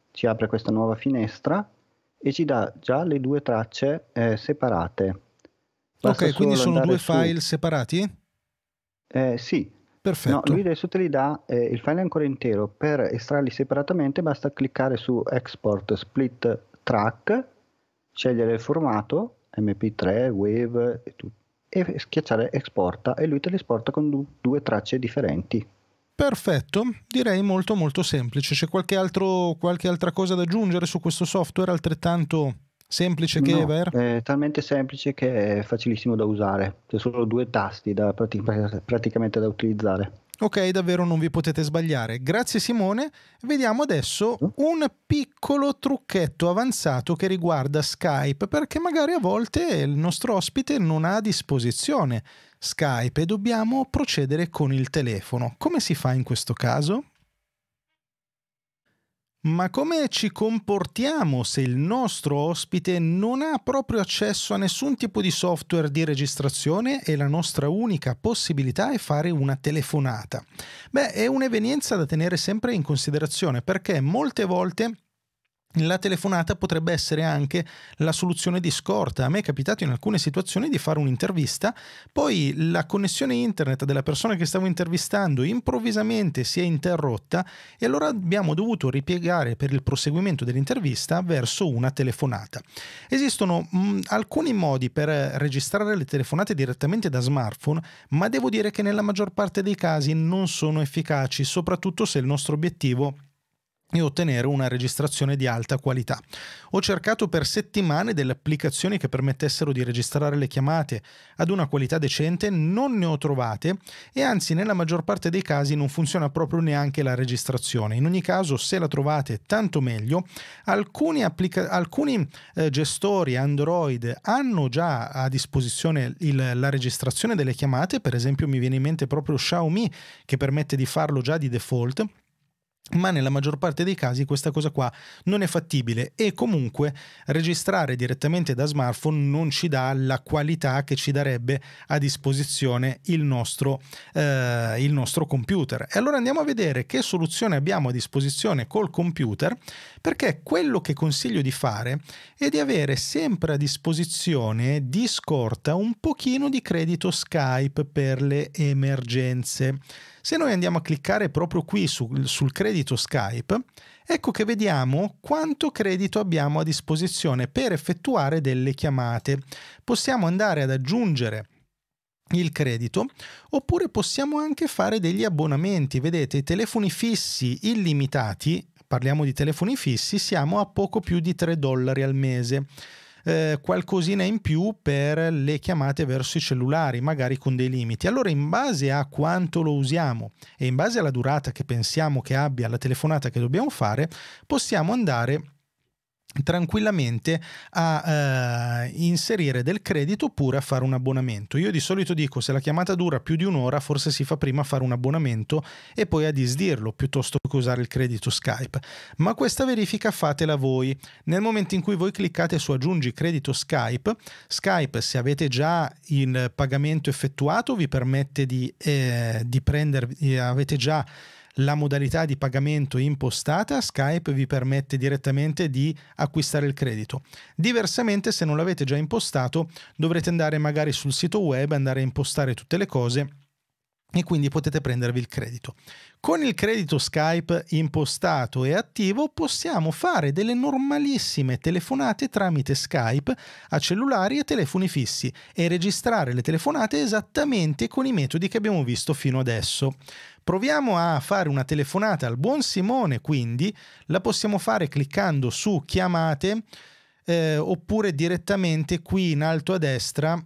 ci apre questa nuova finestra e ci dà già le due tracce eh, separate. Basta ok, quindi sono due su... file separati? Eh, sì. Perfetto. No, lui adesso te li dà, eh, il file è ancora intero, per estrarli separatamente basta cliccare su Export Split Track scegliere il formato MP3, Wave e, tu, e schiacciare esporta e lui te le esporta con due tracce differenti. Perfetto, direi molto molto semplice. C'è qualche, altro, qualche altra cosa da aggiungere su questo software altrettanto semplice che no, Ever? È talmente semplice che è facilissimo da usare. C'è solo due tasti da praticamente da utilizzare. Ok, davvero non vi potete sbagliare. Grazie Simone. Vediamo adesso un piccolo trucchetto avanzato che riguarda Skype, perché magari a volte il nostro ospite non ha a disposizione Skype e dobbiamo procedere con il telefono. Come si fa in questo caso? Ma come ci comportiamo se il nostro ospite non ha proprio accesso a nessun tipo di software di registrazione e la nostra unica possibilità è fare una telefonata? Beh, è un'evenienza da tenere sempre in considerazione perché molte volte la telefonata potrebbe essere anche la soluzione di scorta. A me è capitato in alcune situazioni di fare un'intervista, poi la connessione internet della persona che stavo intervistando improvvisamente si è interrotta e allora abbiamo dovuto ripiegare per il proseguimento dell'intervista verso una telefonata. Esistono mh, mm, alcuni modi per registrare le telefonate direttamente da smartphone, ma devo dire che nella maggior parte dei casi non sono efficaci, soprattutto se il nostro obiettivo è e ottenere una registrazione di alta qualità. Ho cercato per settimane delle applicazioni che permettessero di registrare le chiamate ad una qualità decente, non ne ho trovate e anzi nella maggior parte dei casi non funziona proprio neanche la registrazione. In ogni caso se la trovate tanto meglio, alcuni, applica- alcuni eh, gestori Android hanno già a disposizione il, la registrazione delle chiamate, per esempio mi viene in mente proprio Xiaomi che permette di farlo già di default ma nella maggior parte dei casi questa cosa qua non è fattibile e comunque registrare direttamente da smartphone non ci dà la qualità che ci darebbe a disposizione il nostro, eh, il nostro computer. E allora andiamo a vedere che soluzione abbiamo a disposizione col computer perché quello che consiglio di fare è di avere sempre a disposizione di scorta un pochino di credito Skype per le emergenze. Se noi andiamo a cliccare proprio qui sul, sul credito Skype, ecco che vediamo quanto credito abbiamo a disposizione per effettuare delle chiamate. Possiamo andare ad aggiungere il credito oppure possiamo anche fare degli abbonamenti vedete i telefoni fissi illimitati parliamo di telefoni fissi siamo a poco più di 3 dollari al mese eh, qualcosina in più per le chiamate verso i cellulari, magari con dei limiti. Allora in base a quanto lo usiamo e in base alla durata che pensiamo che abbia la telefonata che dobbiamo fare, possiamo andare tranquillamente a eh, inserire del credito oppure a fare un abbonamento. Io di solito dico se la chiamata dura più di un'ora forse si fa prima a fare un abbonamento e poi a disdirlo piuttosto che usare il credito Skype, ma questa verifica fatela voi. Nel momento in cui voi cliccate su aggiungi credito Skype, Skype se avete già il pagamento effettuato vi permette di, eh, di prendere, eh, avete già la modalità di pagamento impostata, Skype vi permette direttamente di acquistare il credito. Diversamente, se non l'avete già impostato, dovrete andare magari sul sito web, andare a impostare tutte le cose e quindi potete prendervi il credito. Con il credito Skype impostato e attivo possiamo fare delle normalissime telefonate tramite Skype a cellulari e telefoni fissi e registrare le telefonate esattamente con i metodi che abbiamo visto fino adesso. Proviamo a fare una telefonata al buon Simone, quindi la possiamo fare cliccando su chiamate eh, oppure direttamente qui in alto a destra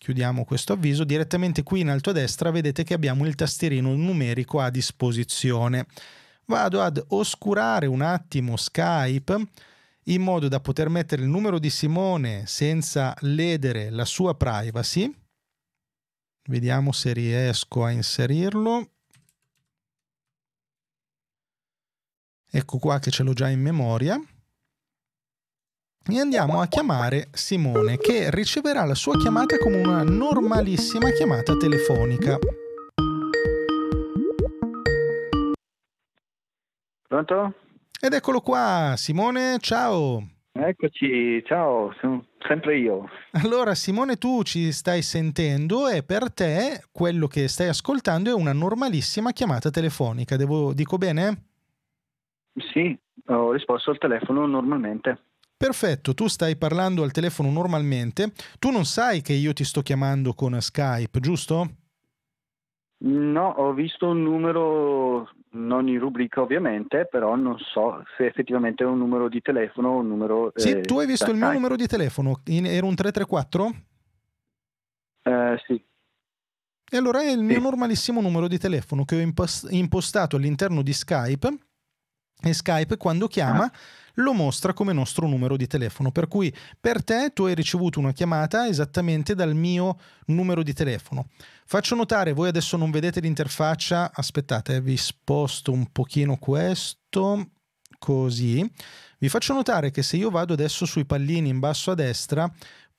chiudiamo questo avviso, direttamente qui in alto a destra vedete che abbiamo il tastierino numerico a disposizione. Vado ad oscurare un attimo Skype in modo da poter mettere il numero di Simone senza ledere la sua privacy. Vediamo se riesco a inserirlo. Ecco qua che ce l'ho già in memoria e andiamo a chiamare Simone che riceverà la sua chiamata come una normalissima chiamata telefonica. Pronto? Ed eccolo qua, Simone, ciao. Eccoci, ciao, sono sempre io. Allora Simone, tu ci stai sentendo e per te quello che stai ascoltando è una normalissima chiamata telefonica, Devo, dico bene? Sì, ho risposto al telefono normalmente perfetto, tu stai parlando al telefono normalmente, tu non sai che io ti sto chiamando con Skype, giusto? No, ho visto un numero non in rubrica ovviamente, però non so se effettivamente è un numero di telefono o un numero... Sì, eh, tu hai visto il mio numero di telefono, in, era un 334? Eh, sì. E allora è il sì. mio normalissimo numero di telefono che ho impostato all'interno di Skype e Skype quando chiama ah. lo mostra come nostro numero di telefono, per cui per te tu hai ricevuto una chiamata esattamente dal mio numero di telefono. Faccio notare, voi adesso non vedete l'interfaccia, aspettate, vi sposto un pochino questo, così. Vi faccio notare che se io vado adesso sui pallini in basso a destra,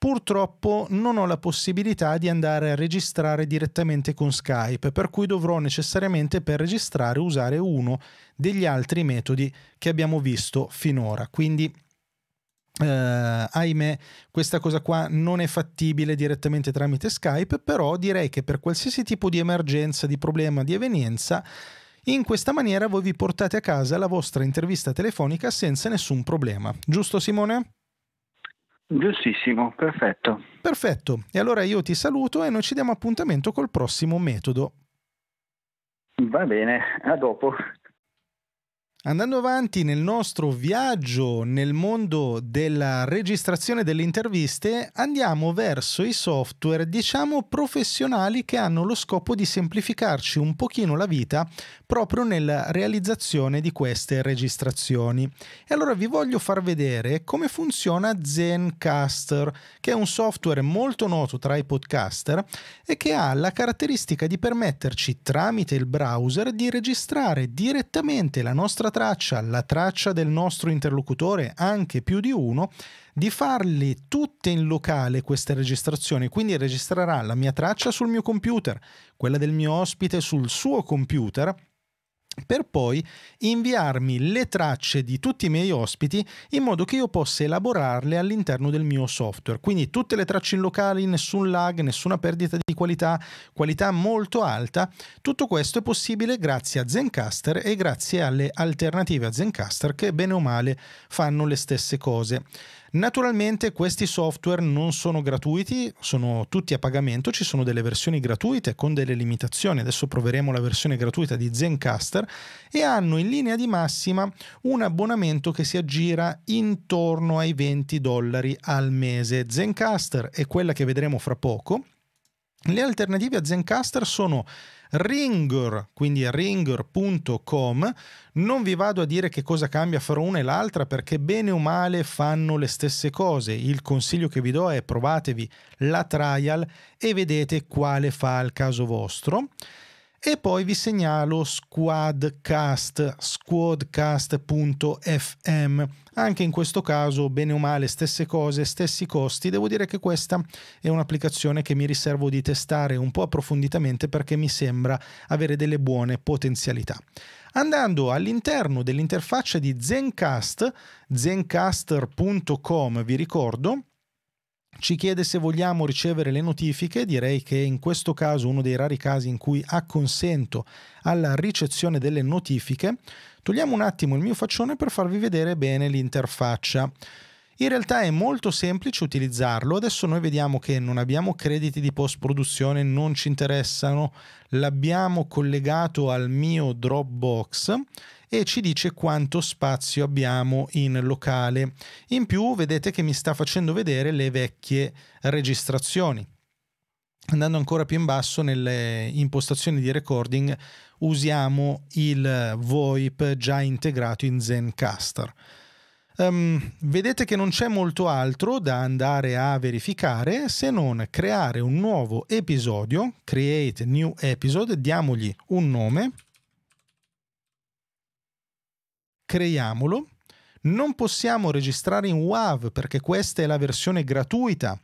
Purtroppo non ho la possibilità di andare a registrare direttamente con Skype, per cui dovrò necessariamente per registrare usare uno degli altri metodi che abbiamo visto finora. Quindi eh, ahimè, questa cosa qua non è fattibile direttamente tramite Skype, però direi che per qualsiasi tipo di emergenza, di problema, di evenienza, in questa maniera voi vi portate a casa la vostra intervista telefonica senza nessun problema. Giusto Simone? Giustissimo, perfetto. Perfetto, e allora io ti saluto e noi ci diamo appuntamento col prossimo metodo. Va bene, a dopo. Andando avanti nel nostro viaggio nel mondo della registrazione delle interviste, andiamo verso i software, diciamo, professionali che hanno lo scopo di semplificarci un pochino la vita proprio nella realizzazione di queste registrazioni. E allora vi voglio far vedere come funziona Zencaster, che è un software molto noto tra i podcaster e che ha la caratteristica di permetterci tramite il browser di registrare direttamente la nostra traccia, la traccia del nostro interlocutore, anche più di uno, di farle tutte in locale queste registrazioni, quindi registrerà la mia traccia sul mio computer, quella del mio ospite sul suo computer per poi inviarmi le tracce di tutti i miei ospiti in modo che io possa elaborarle all'interno del mio software. Quindi tutte le tracce in locali, nessun lag, nessuna perdita di qualità, qualità molto alta. Tutto questo è possibile grazie a Zencaster e grazie alle alternative a Zencaster che bene o male fanno le stesse cose. Naturalmente questi software non sono gratuiti, sono tutti a pagamento, ci sono delle versioni gratuite con delle limitazioni, adesso proveremo la versione gratuita di Zencaster e hanno in linea di massima un abbonamento che si aggira intorno ai 20 dollari al mese. Zencaster è quella che vedremo fra poco le alternative a Zencaster sono Ringer, quindi ringer.com. Non vi vado a dire che cosa cambia fra una e l'altra perché bene o male fanno le stesse cose. Il consiglio che vi do è provatevi la trial e vedete quale fa al caso vostro. E poi vi segnalo Squadcast, squadcast.fm. Anche in questo caso, bene o male, stesse cose, stessi costi. Devo dire che questa è un'applicazione che mi riservo di testare un po' approfonditamente perché mi sembra avere delle buone potenzialità. Andando all'interno dell'interfaccia di Zencast, zencaster.com, vi ricordo, ci chiede se vogliamo ricevere le notifiche, direi che in questo caso uno dei rari casi in cui acconsento alla ricezione delle notifiche. Togliamo un attimo il mio faccione per farvi vedere bene l'interfaccia. In realtà è molto semplice utilizzarlo, adesso noi vediamo che non abbiamo crediti di post produzione, non ci interessano, l'abbiamo collegato al mio Dropbox e ci dice quanto spazio abbiamo in locale. In più vedete che mi sta facendo vedere le vecchie registrazioni. Andando ancora più in basso nelle impostazioni di recording usiamo il VoIP già integrato in Zencaster. Um, vedete che non c'è molto altro da andare a verificare se non creare un nuovo episodio, create new episode, diamogli un nome creiamolo. Non possiamo registrare in WAV perché questa è la versione gratuita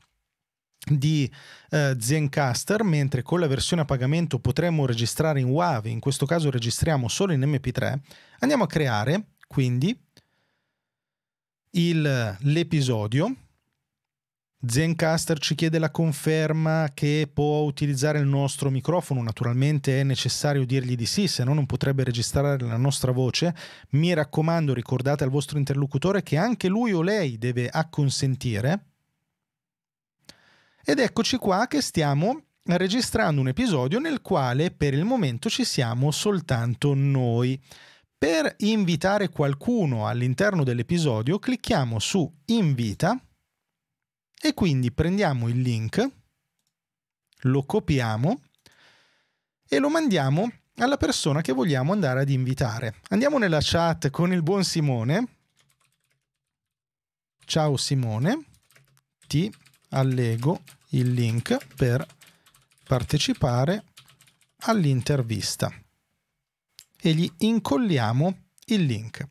di eh, Zencaster, mentre con la versione a pagamento potremmo registrare in WAV, in questo caso registriamo solo in MP3. Andiamo a creare quindi il, l'episodio Zencaster ci chiede la conferma che può utilizzare il nostro microfono, naturalmente è necessario dirgli di sì, se no non potrebbe registrare la nostra voce. Mi raccomando, ricordate al vostro interlocutore che anche lui o lei deve acconsentire. Ed eccoci qua che stiamo registrando un episodio nel quale per il momento ci siamo soltanto noi. Per invitare qualcuno all'interno dell'episodio clicchiamo su invita e quindi prendiamo il link, lo copiamo e lo mandiamo alla persona che vogliamo andare ad invitare. Andiamo nella chat con il buon Simone. Ciao Simone, ti allego il link per partecipare all'intervista e gli incolliamo il link.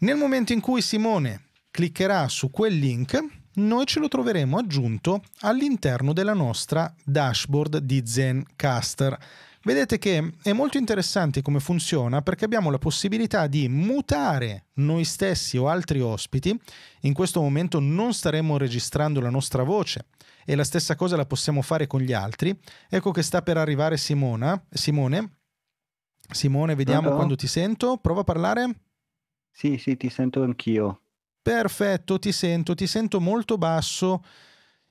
Nel momento in cui Simone cliccherà su quel link, noi ce lo troveremo aggiunto all'interno della nostra dashboard di Zencaster. Vedete che è molto interessante come funziona perché abbiamo la possibilità di mutare noi stessi o altri ospiti. In questo momento non staremo registrando la nostra voce e la stessa cosa la possiamo fare con gli altri. Ecco che sta per arrivare Simona. Simone. Simone, vediamo Hello. quando ti sento. Prova a parlare. Sì, sì, ti sento anch'io. Perfetto, ti sento, ti sento molto basso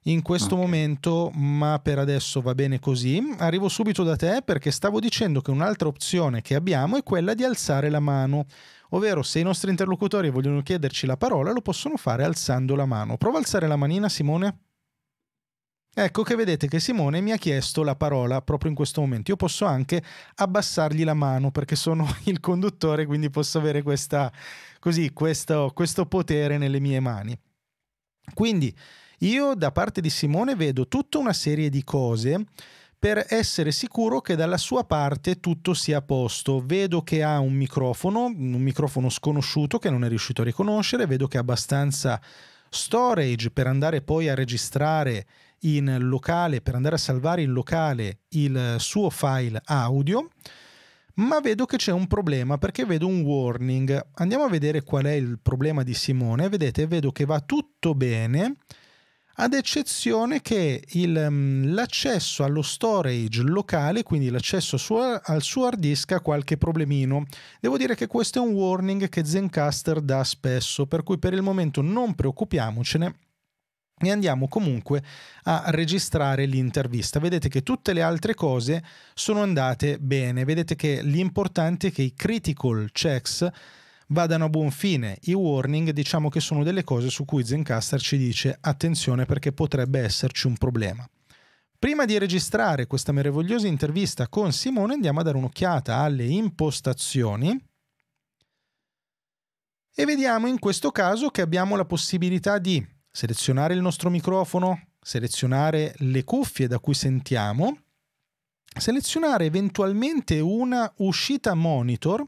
in questo okay. momento, ma per adesso va bene così. Arrivo subito da te perché stavo dicendo che un'altra opzione che abbiamo è quella di alzare la mano, ovvero se i nostri interlocutori vogliono chiederci la parola lo possono fare alzando la mano. Prova a alzare la manina Simone. Ecco che vedete che Simone mi ha chiesto la parola proprio in questo momento. Io posso anche abbassargli la mano perché sono il conduttore, quindi posso avere questa, così, questo, questo potere nelle mie mani. Quindi io da parte di Simone vedo tutta una serie di cose per essere sicuro che dalla sua parte tutto sia a posto. Vedo che ha un microfono, un microfono sconosciuto che non è riuscito a riconoscere, vedo che ha abbastanza storage per andare poi a registrare in locale per andare a salvare in locale il suo file audio, ma vedo che c'è un problema perché vedo un warning. Andiamo a vedere qual è il problema di Simone. Vedete, vedo che va tutto bene, ad eccezione che il, mm, l'accesso allo storage locale, quindi l'accesso al suo hard disk, ha qualche problemino. Devo dire che questo è un warning che Zencaster dà spesso, per cui per il momento non preoccupiamocene e andiamo comunque a registrare l'intervista. Vedete che tutte le altre cose sono andate bene, vedete che l'importante è che i critical checks vadano a buon fine. I warning diciamo che sono delle cose su cui Zencaster ci dice attenzione perché potrebbe esserci un problema. Prima di registrare questa meravigliosa intervista con Simone andiamo a dare un'occhiata alle impostazioni e vediamo in questo caso che abbiamo la possibilità di selezionare il nostro microfono, selezionare le cuffie da cui sentiamo, selezionare eventualmente una uscita monitor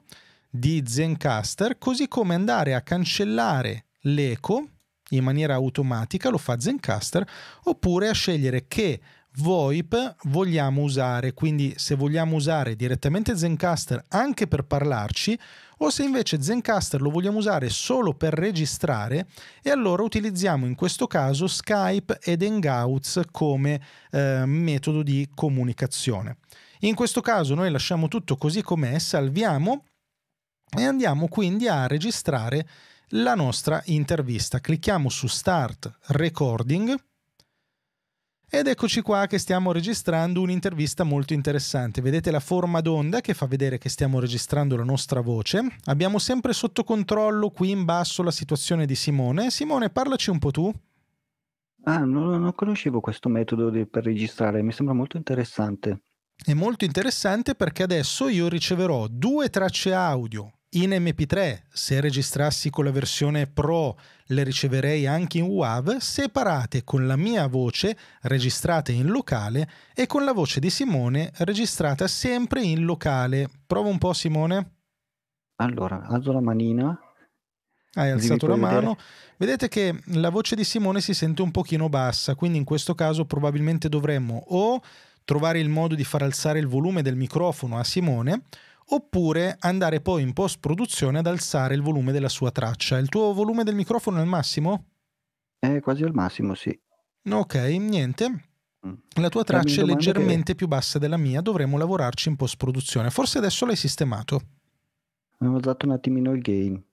di Zencaster, così come andare a cancellare l'eco in maniera automatica, lo fa Zencaster, oppure a scegliere che VoIP vogliamo usare, quindi se vogliamo usare direttamente Zencaster anche per parlarci o se invece Zencaster lo vogliamo usare solo per registrare e allora utilizziamo in questo caso Skype ed Hangouts come eh, metodo di comunicazione. In questo caso noi lasciamo tutto così com'è, salviamo e andiamo quindi a registrare la nostra intervista. Clicchiamo su Start Recording ed eccoci qua che stiamo registrando un'intervista molto interessante. Vedete la forma d'onda che fa vedere che stiamo registrando la nostra voce. Abbiamo sempre sotto controllo qui in basso la situazione di Simone. Simone, parlaci un po' tu. Ah, non, non conoscevo questo metodo di, per registrare, mi sembra molto interessante. È molto interessante perché adesso io riceverò due tracce audio in MP3, se registrassi con la versione Pro, le riceverei anche in WAV separate con la mia voce registrata in locale e con la voce di Simone registrata sempre in locale. Prova un po' Simone. Allora, alzo la manina. Hai alzato la vedere. mano. Vedete che la voce di Simone si sente un pochino bassa, quindi in questo caso probabilmente dovremmo o trovare il modo di far alzare il volume del microfono a Simone oppure andare poi in post produzione ad alzare il volume della sua traccia. Il tuo volume del microfono è al massimo? È quasi al massimo, sì. Ok, niente. Mm. La tua traccia è leggermente che... più bassa della mia, dovremmo lavorarci in post produzione. Forse adesso l'hai sistemato. Abbiamo usato un attimino il gain.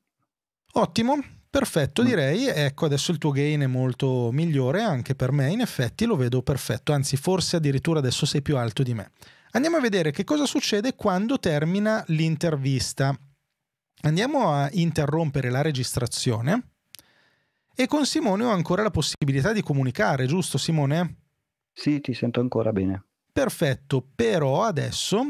Ottimo, perfetto, mm. direi. Ecco, adesso il tuo gain è molto migliore anche per me, in effetti lo vedo perfetto, anzi forse addirittura adesso sei più alto di me. Andiamo a vedere che cosa succede quando termina l'intervista. Andiamo a interrompere la registrazione e con Simone ho ancora la possibilità di comunicare, giusto Simone? Sì, ti sento ancora bene. Perfetto, però adesso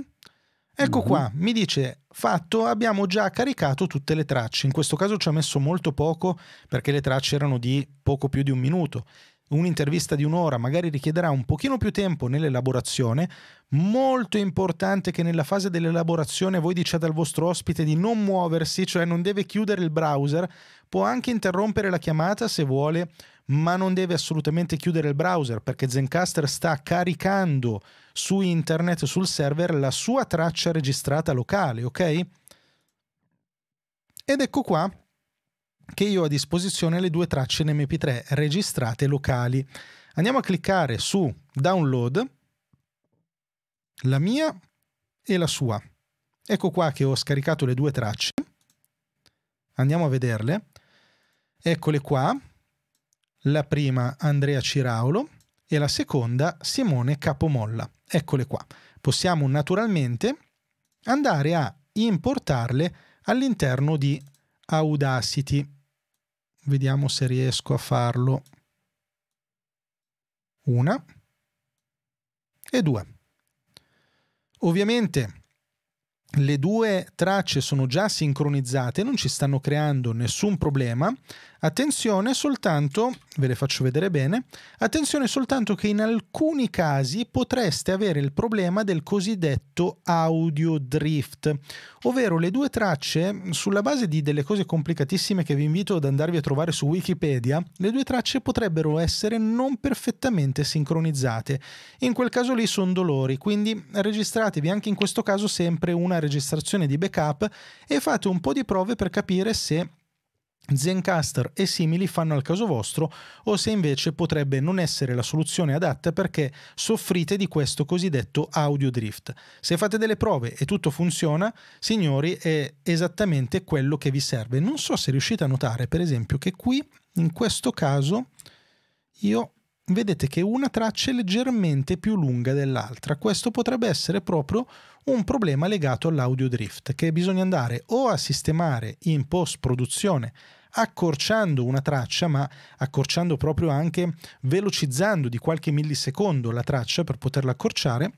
Ecco mhm. qua, mi dice fatto, abbiamo già caricato tutte le tracce. In questo caso ci ha messo molto poco perché le tracce erano di poco più di un minuto un'intervista di un'ora magari richiederà un pochino più tempo nell'elaborazione, molto importante che nella fase dell'elaborazione voi diciate al vostro ospite di non muoversi, cioè non deve chiudere il browser, può anche interrompere la chiamata se vuole, ma non deve assolutamente chiudere il browser perché Zencaster sta caricando su internet, sul server, la sua traccia registrata locale, ok? Ed ecco qua che io ho a disposizione le due tracce in MP3 registrate locali. Andiamo a cliccare su download, la mia e la sua. Ecco qua che ho scaricato le due tracce. Andiamo a vederle. Eccole qua. La prima Andrea Ciraulo e la seconda Simone Capomolla. Eccole qua. Possiamo naturalmente andare a importarle all'interno di Audacity. Vediamo se riesco a farlo. Una e due. Ovviamente le due tracce sono già sincronizzate, non ci stanno creando nessun problema. Attenzione soltanto, ve le faccio vedere bene, attenzione soltanto che in alcuni casi potreste avere il problema del cosiddetto audio drift, ovvero le due tracce, sulla base di delle cose complicatissime che vi invito ad andarvi a trovare su Wikipedia, le due tracce potrebbero essere non perfettamente sincronizzate. In quel caso lì sono dolori, quindi registratevi anche in questo caso sempre una registrazione di backup e fate un po' di prove per capire se Zencaster e simili fanno al caso vostro o se invece potrebbe non essere la soluzione adatta perché soffrite di questo cosiddetto audio drift. Se fate delle prove e tutto funziona, signori, è esattamente quello che vi serve. Non so se riuscite a notare, per esempio, che qui, in questo caso, io vedete che una traccia è leggermente più lunga dell'altra. Questo potrebbe essere proprio un problema legato all'audio drift che bisogna andare o a sistemare in post produzione accorciando una traccia, ma accorciando proprio anche velocizzando di qualche millisecondo la traccia per poterla accorciare.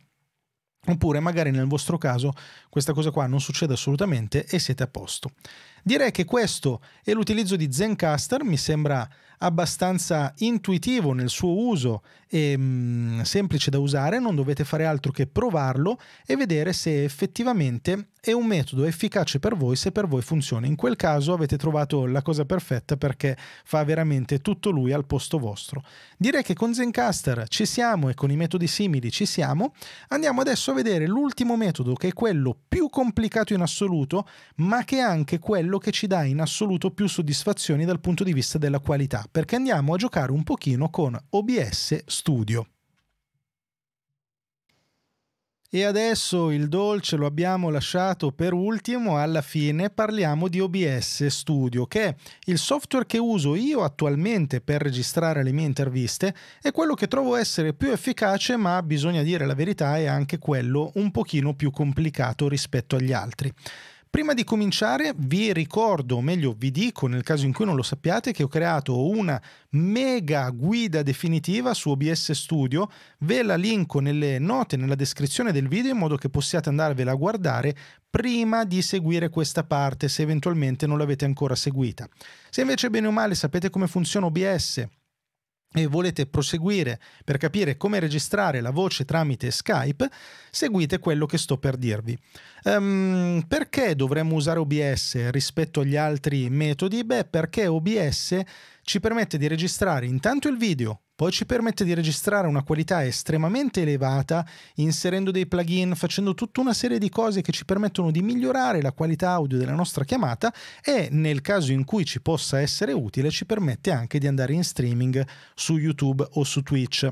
Oppure magari nel vostro caso questa cosa qua non succede assolutamente e siete a posto. Direi che questo e l'utilizzo di Zencaster mi sembra abbastanza intuitivo nel suo uso e mh, mm, semplice da usare, non dovete fare altro che provarlo e vedere se effettivamente è un metodo efficace per voi, se per voi funziona. In quel caso avete trovato la cosa perfetta perché fa veramente tutto lui al posto vostro. Direi che con Zencaster ci siamo e con i metodi simili ci siamo. Andiamo adesso a vedere l'ultimo metodo che è quello più complicato in assoluto, ma che è anche quello che ci dà in assoluto più soddisfazioni dal punto di vista della qualità perché andiamo a giocare un pochino con OBS Studio. E adesso il dolce lo abbiamo lasciato per ultimo, alla fine parliamo di OBS Studio, che è il software che uso io attualmente per registrare le mie interviste è quello che trovo essere più efficace, ma bisogna dire la verità è anche quello un pochino più complicato rispetto agli altri. Prima di cominciare vi ricordo, o meglio vi dico nel caso in cui non lo sappiate, che ho creato una mega guida definitiva su OBS Studio, ve la linko nelle note, nella descrizione del video in modo che possiate andarvela a guardare prima di seguire questa parte se eventualmente non l'avete ancora seguita. Se invece bene o male sapete come funziona OBS, e volete proseguire per capire come registrare la voce tramite Skype, seguite quello che sto per dirvi. Um, perché dovremmo usare OBS rispetto agli altri metodi? Beh, perché OBS ci permette di registrare intanto il video, poi ci permette di registrare una qualità estremamente elevata inserendo dei plugin, facendo tutta una serie di cose che ci permettono di migliorare la qualità audio della nostra chiamata e nel caso in cui ci possa essere utile ci permette anche di andare in streaming su YouTube o su Twitch.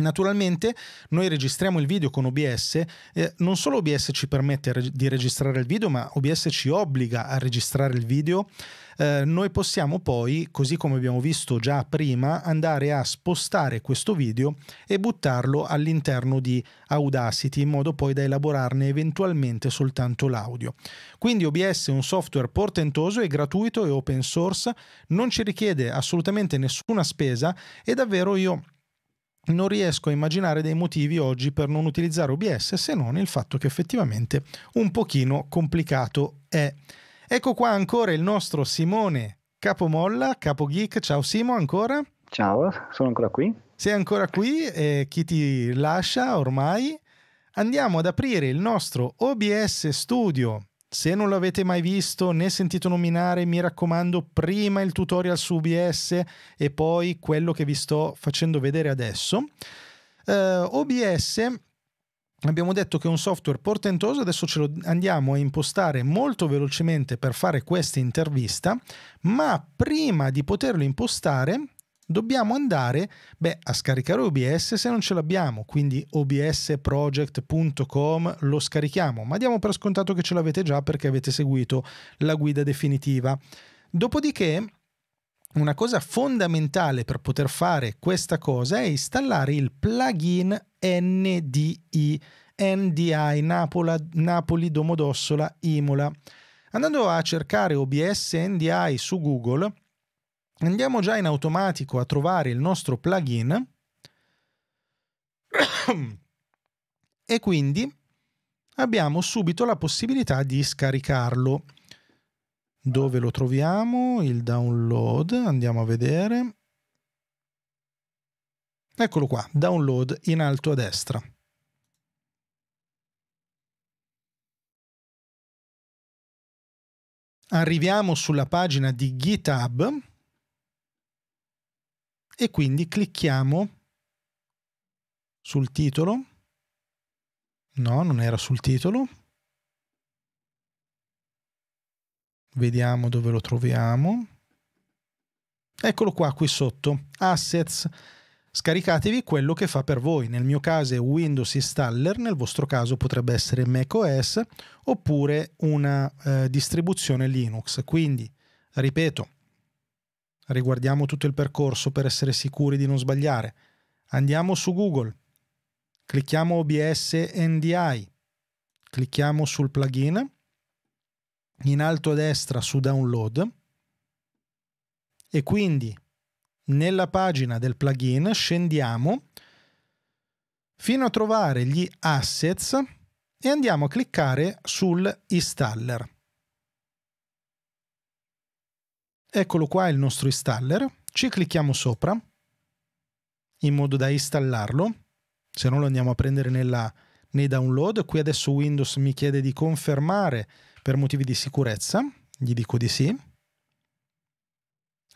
Naturalmente noi registriamo il video con OBS, eh, non solo OBS ci permette reg di registrare il video, ma OBS ci obbliga a registrare il video. Eh, noi possiamo poi, così come abbiamo visto già prima, andare a spostare questo video e buttarlo all'interno di Audacity in modo poi da elaborarne eventualmente soltanto l'audio. Quindi OBS è un software portentoso è gratuito e open source, non ci richiede assolutamente nessuna spesa e davvero io non riesco a immaginare dei motivi oggi per non utilizzare OBS se non il fatto che effettivamente un pochino complicato è. Ecco qua ancora il nostro Simone Capomolla, Capo Geek. Ciao Simo ancora. Ciao, sono ancora qui. Sei ancora qui e chi ti lascia ormai? Andiamo ad aprire il nostro OBS Studio se non l'avete mai visto né sentito nominare, mi raccomando, prima il tutorial su OBS e poi quello che vi sto facendo vedere adesso. Uh, eh, OBS abbiamo detto che è un software portentoso, adesso ce lo andiamo a impostare molto velocemente per fare questa intervista, ma prima di poterlo impostare dobbiamo andare beh, a scaricare OBS se non ce l'abbiamo, quindi obsproject.com lo scarichiamo, ma diamo per scontato che ce l'avete già perché avete seguito la guida definitiva. Dopodiché una cosa fondamentale per poter fare questa cosa è installare il plugin NDI, NDI Napola, Napoli Domodossola Imola. Andando a cercare OBS NDI su Google, andiamo già in automatico a trovare il nostro plugin e quindi abbiamo subito la possibilità di scaricarlo. Dove lo troviamo? Il download, andiamo a vedere. Eccolo qua, download in alto a destra. Arriviamo sulla pagina di GitHub e quindi clicchiamo sul titolo. No, non era sul titolo. Vediamo dove lo troviamo. Eccolo qua, qui sotto. Assets. Scaricatevi quello che fa per voi. Nel mio caso è Windows Installer, nel vostro caso potrebbe essere macOS oppure una eh, distribuzione Linux. Quindi, ripeto, riguardiamo tutto il percorso per essere sicuri di non sbagliare. Andiamo su Google, clicchiamo OBS NDI, clicchiamo sul plugin, in alto a destra su download e quindi nella pagina del plugin scendiamo fino a trovare gli assets e andiamo a cliccare sul installer. Eccolo qua il nostro installer. Ci clicchiamo sopra in modo da installarlo. Se no lo andiamo a prendere nella, nei download. Qui adesso Windows mi chiede di confermare per motivi di sicurezza. Gli dico di sì.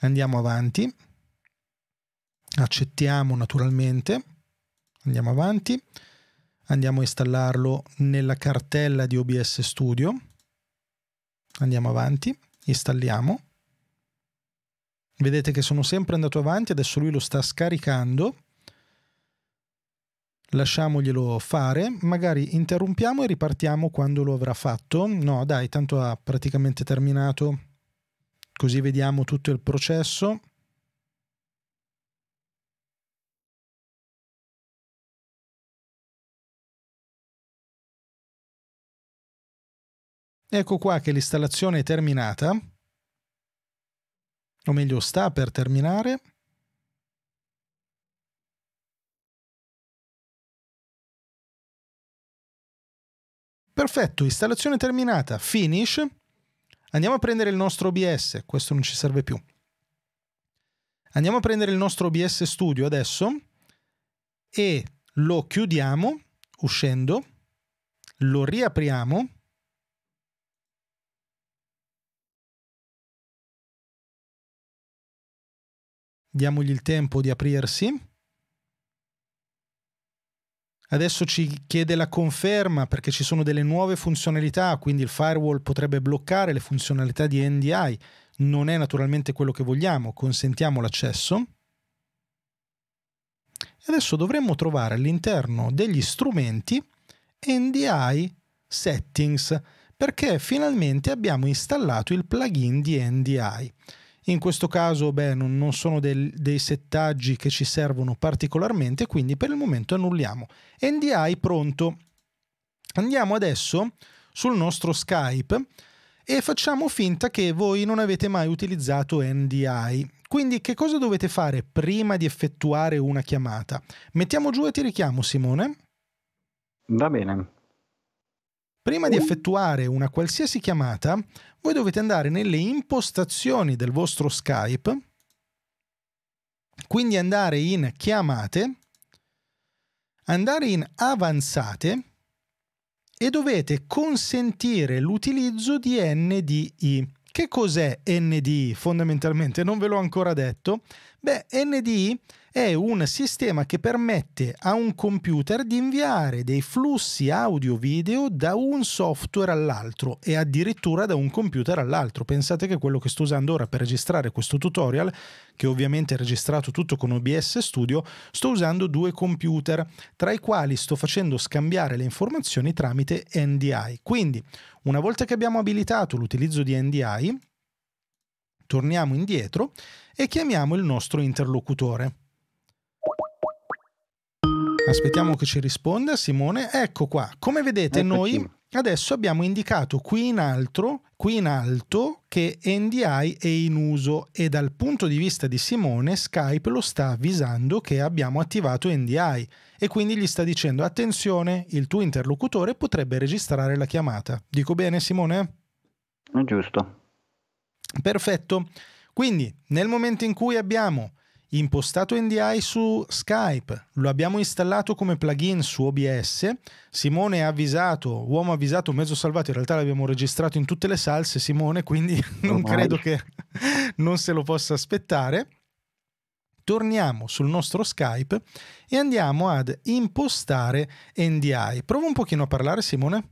Andiamo avanti. Accettiamo naturalmente. Andiamo avanti. Andiamo a installarlo nella cartella di OBS Studio. Andiamo avanti. Installiamo. Vedete che sono sempre andato avanti, adesso lui lo sta scaricando. Lasciamoglielo fare, magari interrompiamo e ripartiamo quando lo avrà fatto. No, dai, tanto ha praticamente terminato. Così vediamo tutto il processo. Ecco qua che l'installazione è terminata o meglio sta per terminare. Perfetto, installazione terminata, finish. Andiamo a prendere il nostro OBS, questo non ci serve più. Andiamo a prendere il nostro OBS Studio adesso e lo chiudiamo uscendo, lo riapriamo diamogli il tempo di aprirsi. Adesso ci chiede la conferma perché ci sono delle nuove funzionalità, quindi il firewall potrebbe bloccare le funzionalità di NDI. Non è naturalmente quello che vogliamo, consentiamo l'accesso. adesso dovremmo trovare all'interno degli strumenti NDI Settings perché finalmente abbiamo installato il plugin di NDI. In questo caso beh, non, non sono del, dei settaggi che ci servono particolarmente, quindi per il momento annulliamo. NDI pronto. Andiamo adesso sul nostro Skype e facciamo finta che voi non avete mai utilizzato NDI. Quindi che cosa dovete fare prima di effettuare una chiamata? Mettiamo giù e ti richiamo Simone. Va bene. Prima di mm? effettuare una qualsiasi chiamata, voi dovete andare nelle impostazioni del vostro Skype, quindi andare in chiamate, andare in avanzate e dovete consentire l'utilizzo di NDI. Che cos'è NDI fondamentalmente? Non ve l'ho ancora detto. Beh, NDI è è un sistema che permette a un computer di inviare dei flussi audio-video da un software all'altro e addirittura da un computer all'altro. Pensate che quello che sto usando ora per registrare questo tutorial, che ovviamente è registrato tutto con OBS Studio, sto usando due computer, tra i quali sto facendo scambiare le informazioni tramite NDI. Quindi, una volta che abbiamo abilitato l'utilizzo di NDI, torniamo indietro e chiamiamo il nostro interlocutore. Aspettiamo che ci risponda Simone. Ecco qua, come vedete ecco noi qui. adesso abbiamo indicato qui in, altro, qui in alto che NDI è in uso e dal punto di vista di Simone Skype lo sta avvisando che abbiamo attivato NDI e quindi gli sta dicendo attenzione, il tuo interlocutore potrebbe registrare la chiamata. Dico bene Simone? È giusto. Perfetto. Quindi nel momento in cui abbiamo impostato NDI su Skype, lo abbiamo installato come plugin su OBS, Simone è avvisato, uomo avvisato, mezzo salvato, in realtà l'abbiamo registrato in tutte le salse Simone, quindi non Ormai. credo che non se lo possa aspettare. Torniamo sul nostro Skype e andiamo ad impostare NDI. Prova un pochino a parlare Simone.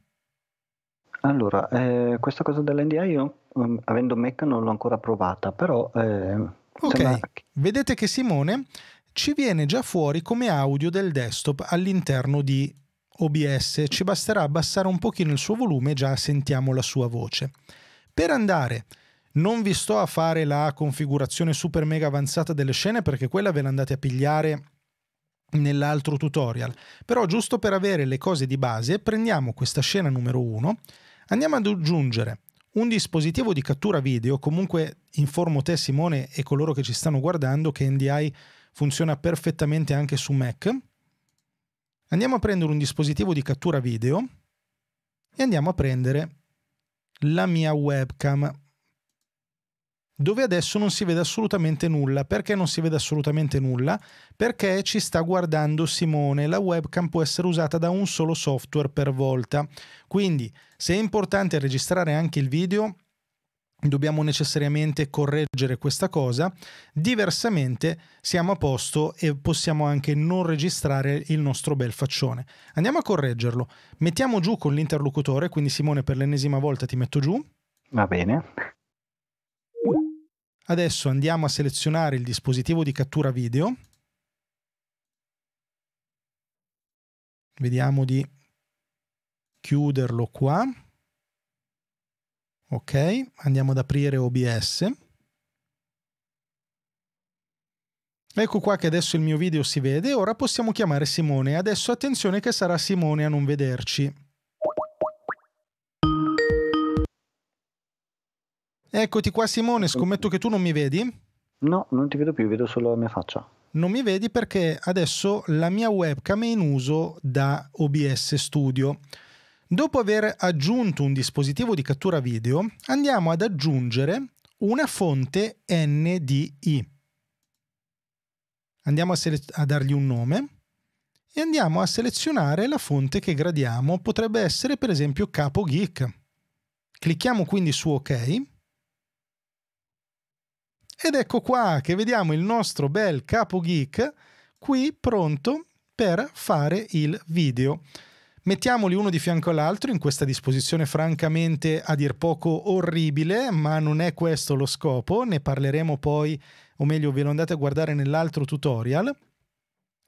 Allora, eh, questa cosa dell'NDI io, um, avendo Mecca, non l'ho ancora provata, però... Eh Ok, vedete che Simone ci viene già fuori come audio del desktop all'interno di OBS, ci basterà abbassare un pochino il suo volume e già sentiamo la sua voce. Per andare, non vi sto a fare la configurazione super mega avanzata delle scene perché quella ve la andate a pigliare nell'altro tutorial, però giusto per avere le cose di base prendiamo questa scena numero 1, andiamo ad aggiungere un dispositivo di cattura video, comunque informo te Simone e coloro che ci stanno guardando che NDI funziona perfettamente anche su Mac. Andiamo a prendere un dispositivo di cattura video e andiamo a prendere la mia webcam dove adesso non si vede assolutamente nulla. Perché non si vede assolutamente nulla? Perché ci sta guardando Simone. La webcam può essere usata da un solo software per volta. Quindi, se è importante registrare anche il video, dobbiamo necessariamente correggere questa cosa, diversamente siamo a posto e possiamo anche non registrare il nostro bel faccione. Andiamo a correggerlo. Mettiamo giù con l'interlocutore, quindi Simone per l'ennesima volta ti metto giù. Va bene. Adesso andiamo a selezionare il dispositivo di cattura video. Vediamo di chiuderlo qua. Ok, andiamo ad aprire OBS. Ecco qua che adesso il mio video si vede, ora possiamo chiamare Simone. Adesso attenzione che sarà Simone a non vederci. Eccoti qua Simone, scommetto che tu non mi vedi? No, non ti vedo più, vedo solo la mia faccia. Non mi vedi perché adesso la mia webcam è in uso da OBS Studio. Dopo aver aggiunto un dispositivo di cattura video, andiamo ad aggiungere una fonte NDI. Andiamo a, a dargli un nome e andiamo a selezionare la fonte che gradiamo. Potrebbe essere per esempio Capo Geek. Clicchiamo quindi su OK ed ecco qua che vediamo il nostro bel capo geek qui pronto per fare il video. Mettiamoli uno di fianco all'altro in questa disposizione francamente a dir poco orribile, ma non è questo lo scopo, ne parleremo poi, o meglio ve lo andate a guardare nell'altro tutorial.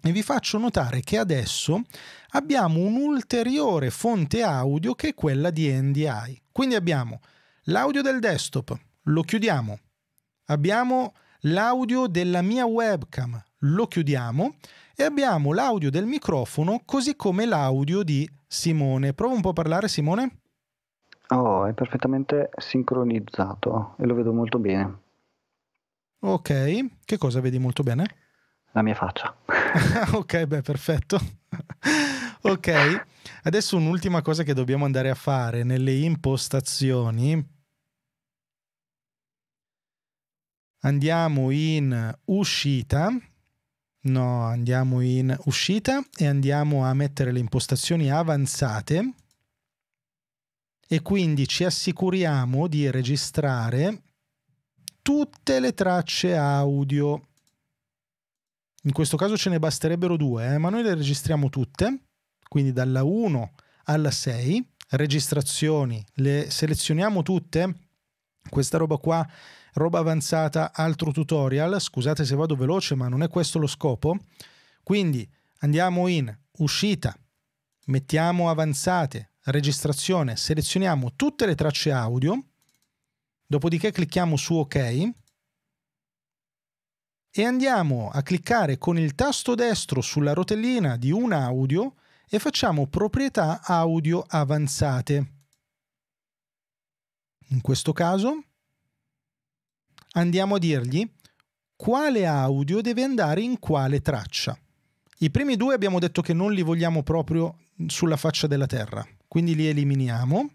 E vi faccio notare che adesso abbiamo un'ulteriore fonte audio che è quella di NDI. Quindi abbiamo l'audio del desktop, lo chiudiamo, abbiamo l'audio della mia webcam, lo chiudiamo e abbiamo l'audio del microfono così come l'audio di Simone. Prova un po' a parlare Simone. Oh, è perfettamente sincronizzato e lo vedo molto bene. Ok, che cosa vedi molto bene? La mia faccia. ok, beh, perfetto. ok, adesso un'ultima cosa che dobbiamo andare a fare nelle impostazioni andiamo in uscita, no, andiamo in uscita e andiamo a mettere le impostazioni avanzate e quindi ci assicuriamo di registrare tutte le tracce audio. In questo caso ce ne basterebbero due, eh, ma noi le registriamo tutte, quindi dalla 1 alla 6, registrazioni, le selezioniamo tutte, questa roba qua roba avanzata, altro tutorial. Scusate se vado veloce, ma non è questo lo scopo. Quindi andiamo in uscita, mettiamo avanzate, registrazione, selezioniamo tutte le tracce audio, dopodiché clicchiamo su ok e andiamo a cliccare con il tasto destro sulla rotellina di un audio e facciamo proprietà audio avanzate. In questo caso andiamo a dirgli quale audio deve andare in quale traccia. I primi due abbiamo detto che non li vogliamo proprio sulla faccia della terra, quindi li eliminiamo.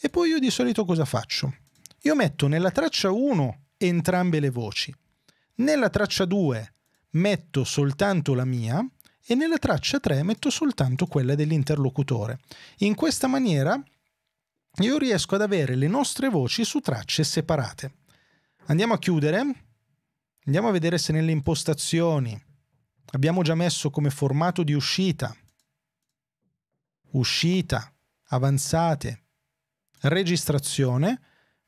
E poi io di solito cosa faccio? Io metto nella traccia 1 entrambe le voci, nella traccia 2 metto soltanto la mia e nella traccia 3 metto soltanto quella dell'interlocutore. In questa maniera io riesco ad avere le nostre voci su tracce separate. Andiamo a chiudere, andiamo a vedere se nelle impostazioni abbiamo già messo come formato di uscita, uscita, avanzate, registrazione,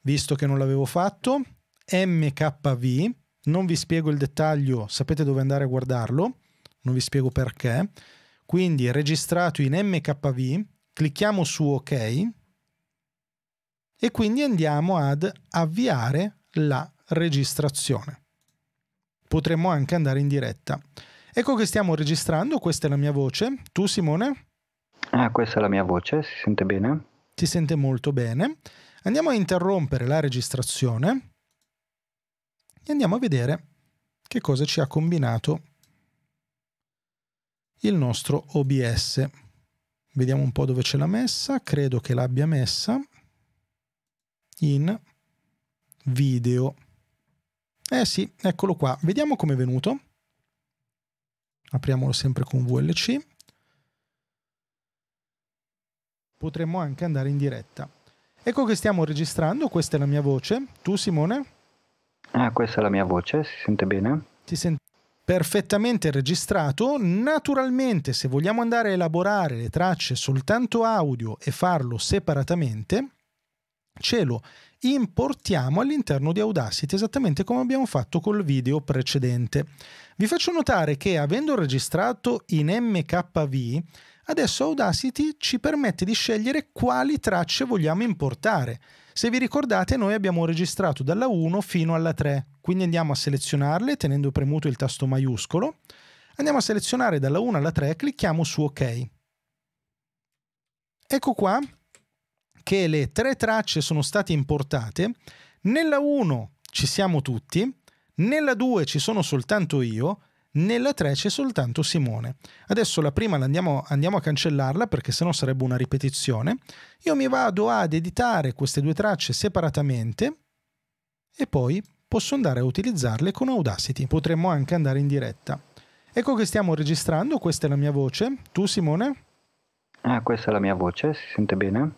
visto che non l'avevo fatto, MKV, non vi spiego il dettaglio, sapete dove andare a guardarlo, non vi spiego perché, quindi registrato in MKV, clicchiamo su ok e quindi andiamo ad avviare la registrazione. Potremmo anche andare in diretta. Ecco che stiamo registrando, questa è la mia voce. Tu Simone? Ah, questa è la mia voce, si sente bene? Si sente molto bene. Andiamo a interrompere la registrazione e andiamo a vedere che cosa ci ha combinato il nostro OBS. Vediamo un po' dove ce l'ha messa, credo che l'abbia messa in video. Eh sì, eccolo qua. Vediamo come è venuto. Apriamolo sempre con VLC. Potremmo anche andare in diretta. Ecco che stiamo registrando, questa è la mia voce. Tu Simone? Ah, questa è la mia voce, si sente bene? Si sente perfettamente registrato. Naturalmente, se vogliamo andare a elaborare le tracce soltanto audio e farlo separatamente, ce lo importiamo all'interno di Audacity, esattamente come abbiamo fatto col video precedente. Vi faccio notare che avendo registrato in MKV, adesso Audacity ci permette di scegliere quali tracce vogliamo importare. Se vi ricordate noi abbiamo registrato dalla 1 fino alla 3, quindi andiamo a selezionarle tenendo premuto il tasto maiuscolo, andiamo a selezionare dalla 1 alla 3, clicchiamo su OK. Ecco qua che le tre tracce sono state importate, nella 1 ci siamo tutti, nella 2 ci sono soltanto io, nella 3 c'è soltanto Simone. Adesso la prima andiamo, andiamo a cancellarla perché sennò sarebbe una ripetizione. Io mi vado ad editare queste due tracce separatamente e poi posso andare a utilizzarle con Audacity. Potremmo anche andare in diretta. Ecco che stiamo registrando, questa è la mia voce. Tu Simone? Ah, questa è la mia voce, si sente bene?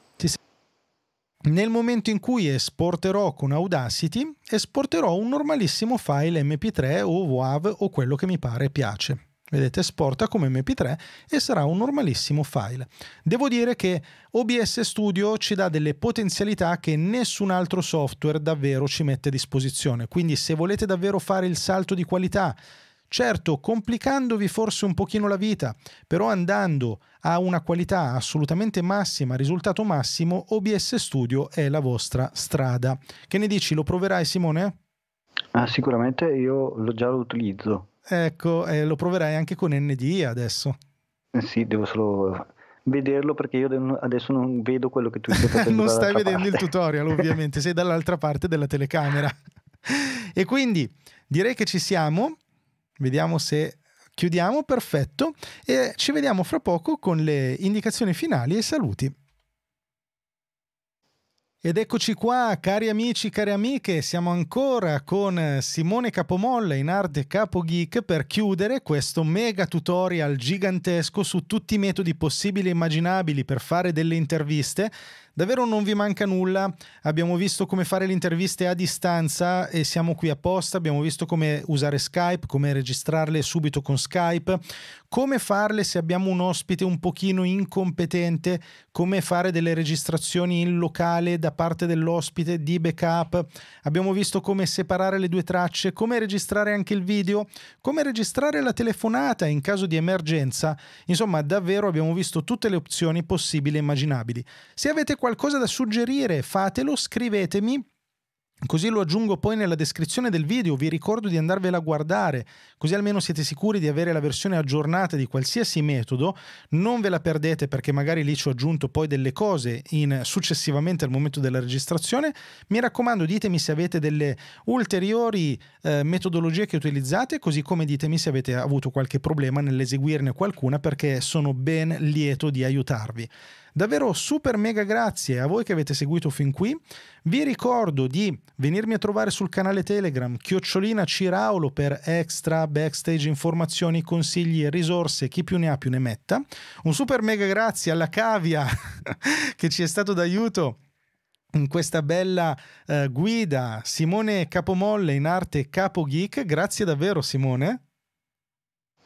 Nel momento in cui esporterò con Audacity, esporterò un normalissimo file MP3 o WAV o quello che mi pare piace. Vedete, esporta come MP3 e sarà un normalissimo file. Devo dire che OBS Studio ci dà delle potenzialità che nessun altro software davvero ci mette a disposizione. Quindi se volete davvero fare il salto di qualità certo complicandovi forse un pochino la vita, però andando a una qualità assolutamente massima, risultato massimo, OBS Studio è la vostra strada. Che ne dici, lo proverai Simone? Ah, sicuramente io lo già lo utilizzo. Ecco, eh, lo proverai anche con NDI adesso. Eh sì, devo solo vederlo perché io adesso non vedo quello che tu stai facendo. non stai vedendo parte. il tutorial ovviamente, sei dall'altra parte della telecamera. e quindi direi che ci siamo. Vediamo se chiudiamo, perfetto, e ci vediamo fra poco con le indicazioni finali e saluti. Ed eccoci qua, cari amici, cari amiche, siamo ancora con Simone Capomolle in arte Capo Geek per chiudere questo mega tutorial gigantesco su tutti i metodi possibili e immaginabili per fare delle interviste Davvero non vi manca nulla, abbiamo visto come fare le interviste a distanza e siamo qui apposta, abbiamo visto come usare Skype, come registrarle subito con Skype, come farle se abbiamo un ospite un pochino incompetente, come fare delle registrazioni in locale da parte dell'ospite di backup, abbiamo visto come separare le due tracce, come registrare anche il video, come registrare la telefonata in caso di emergenza, insomma davvero abbiamo visto tutte le opzioni possibili e immaginabili. Se avete qualcosa da suggerire, fatelo, scrivetemi. Così lo aggiungo poi nella descrizione del video, vi ricordo di andarvela a guardare, così almeno siete sicuri di avere la versione aggiornata di qualsiasi metodo, non ve la perdete perché magari lì ci ho aggiunto poi delle cose in, successivamente al momento della registrazione. Mi raccomando ditemi se avete delle ulteriori eh, metodologie che utilizzate, così come ditemi se avete avuto qualche problema nell'eseguirne qualcuna perché sono ben lieto di aiutarvi. Davvero super mega grazie a voi che avete seguito fin qui. Vi ricordo di venirmi a trovare sul canale Telegram Chiocciolina Ciraolo per extra, backstage, informazioni, consigli, e risorse, chi più ne ha più ne metta. Un super mega grazie alla Cavia che ci è stato d'aiuto in questa bella eh, guida Simone Capomolle in arte Capo Geek. Grazie davvero Simone.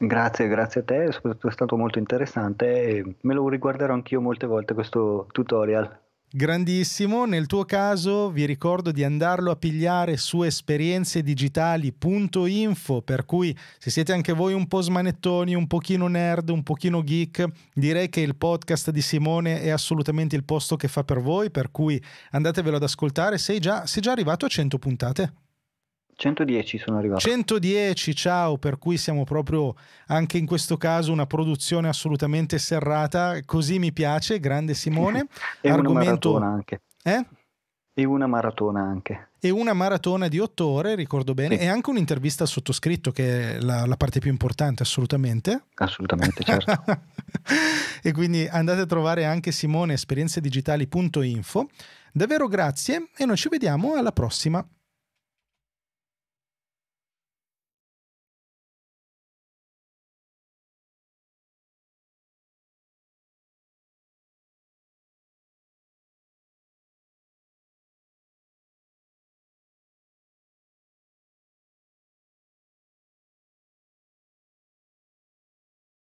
Grazie, grazie a te, soprattutto è stato molto interessante e me lo riguarderò anch'io molte volte questo tutorial. Grandissimo, nel tuo caso vi ricordo di andarlo a pigliare su esperienzedigitali.info, per cui se siete anche voi un po' smanettoni, un pochino nerd, un pochino geek, direi che il podcast di Simone è assolutamente il posto che fa per voi, per cui andatevelo ad ascoltare, sei già, sei già arrivato a 100 puntate. 110 sono arrivato. 110, ciao, per cui siamo proprio anche in questo caso una produzione assolutamente serrata, così mi piace, grande Simone. e Argomento... una maratona anche. Eh? E una maratona anche. E una maratona di otto ore, ricordo bene, sì. e anche un'intervista al sottoscritto, che è la, la parte più importante, assolutamente. Assolutamente, certo. e quindi andate a trovare anche Simone esperienzedigitali.info. Davvero grazie e noi ci vediamo alla prossima.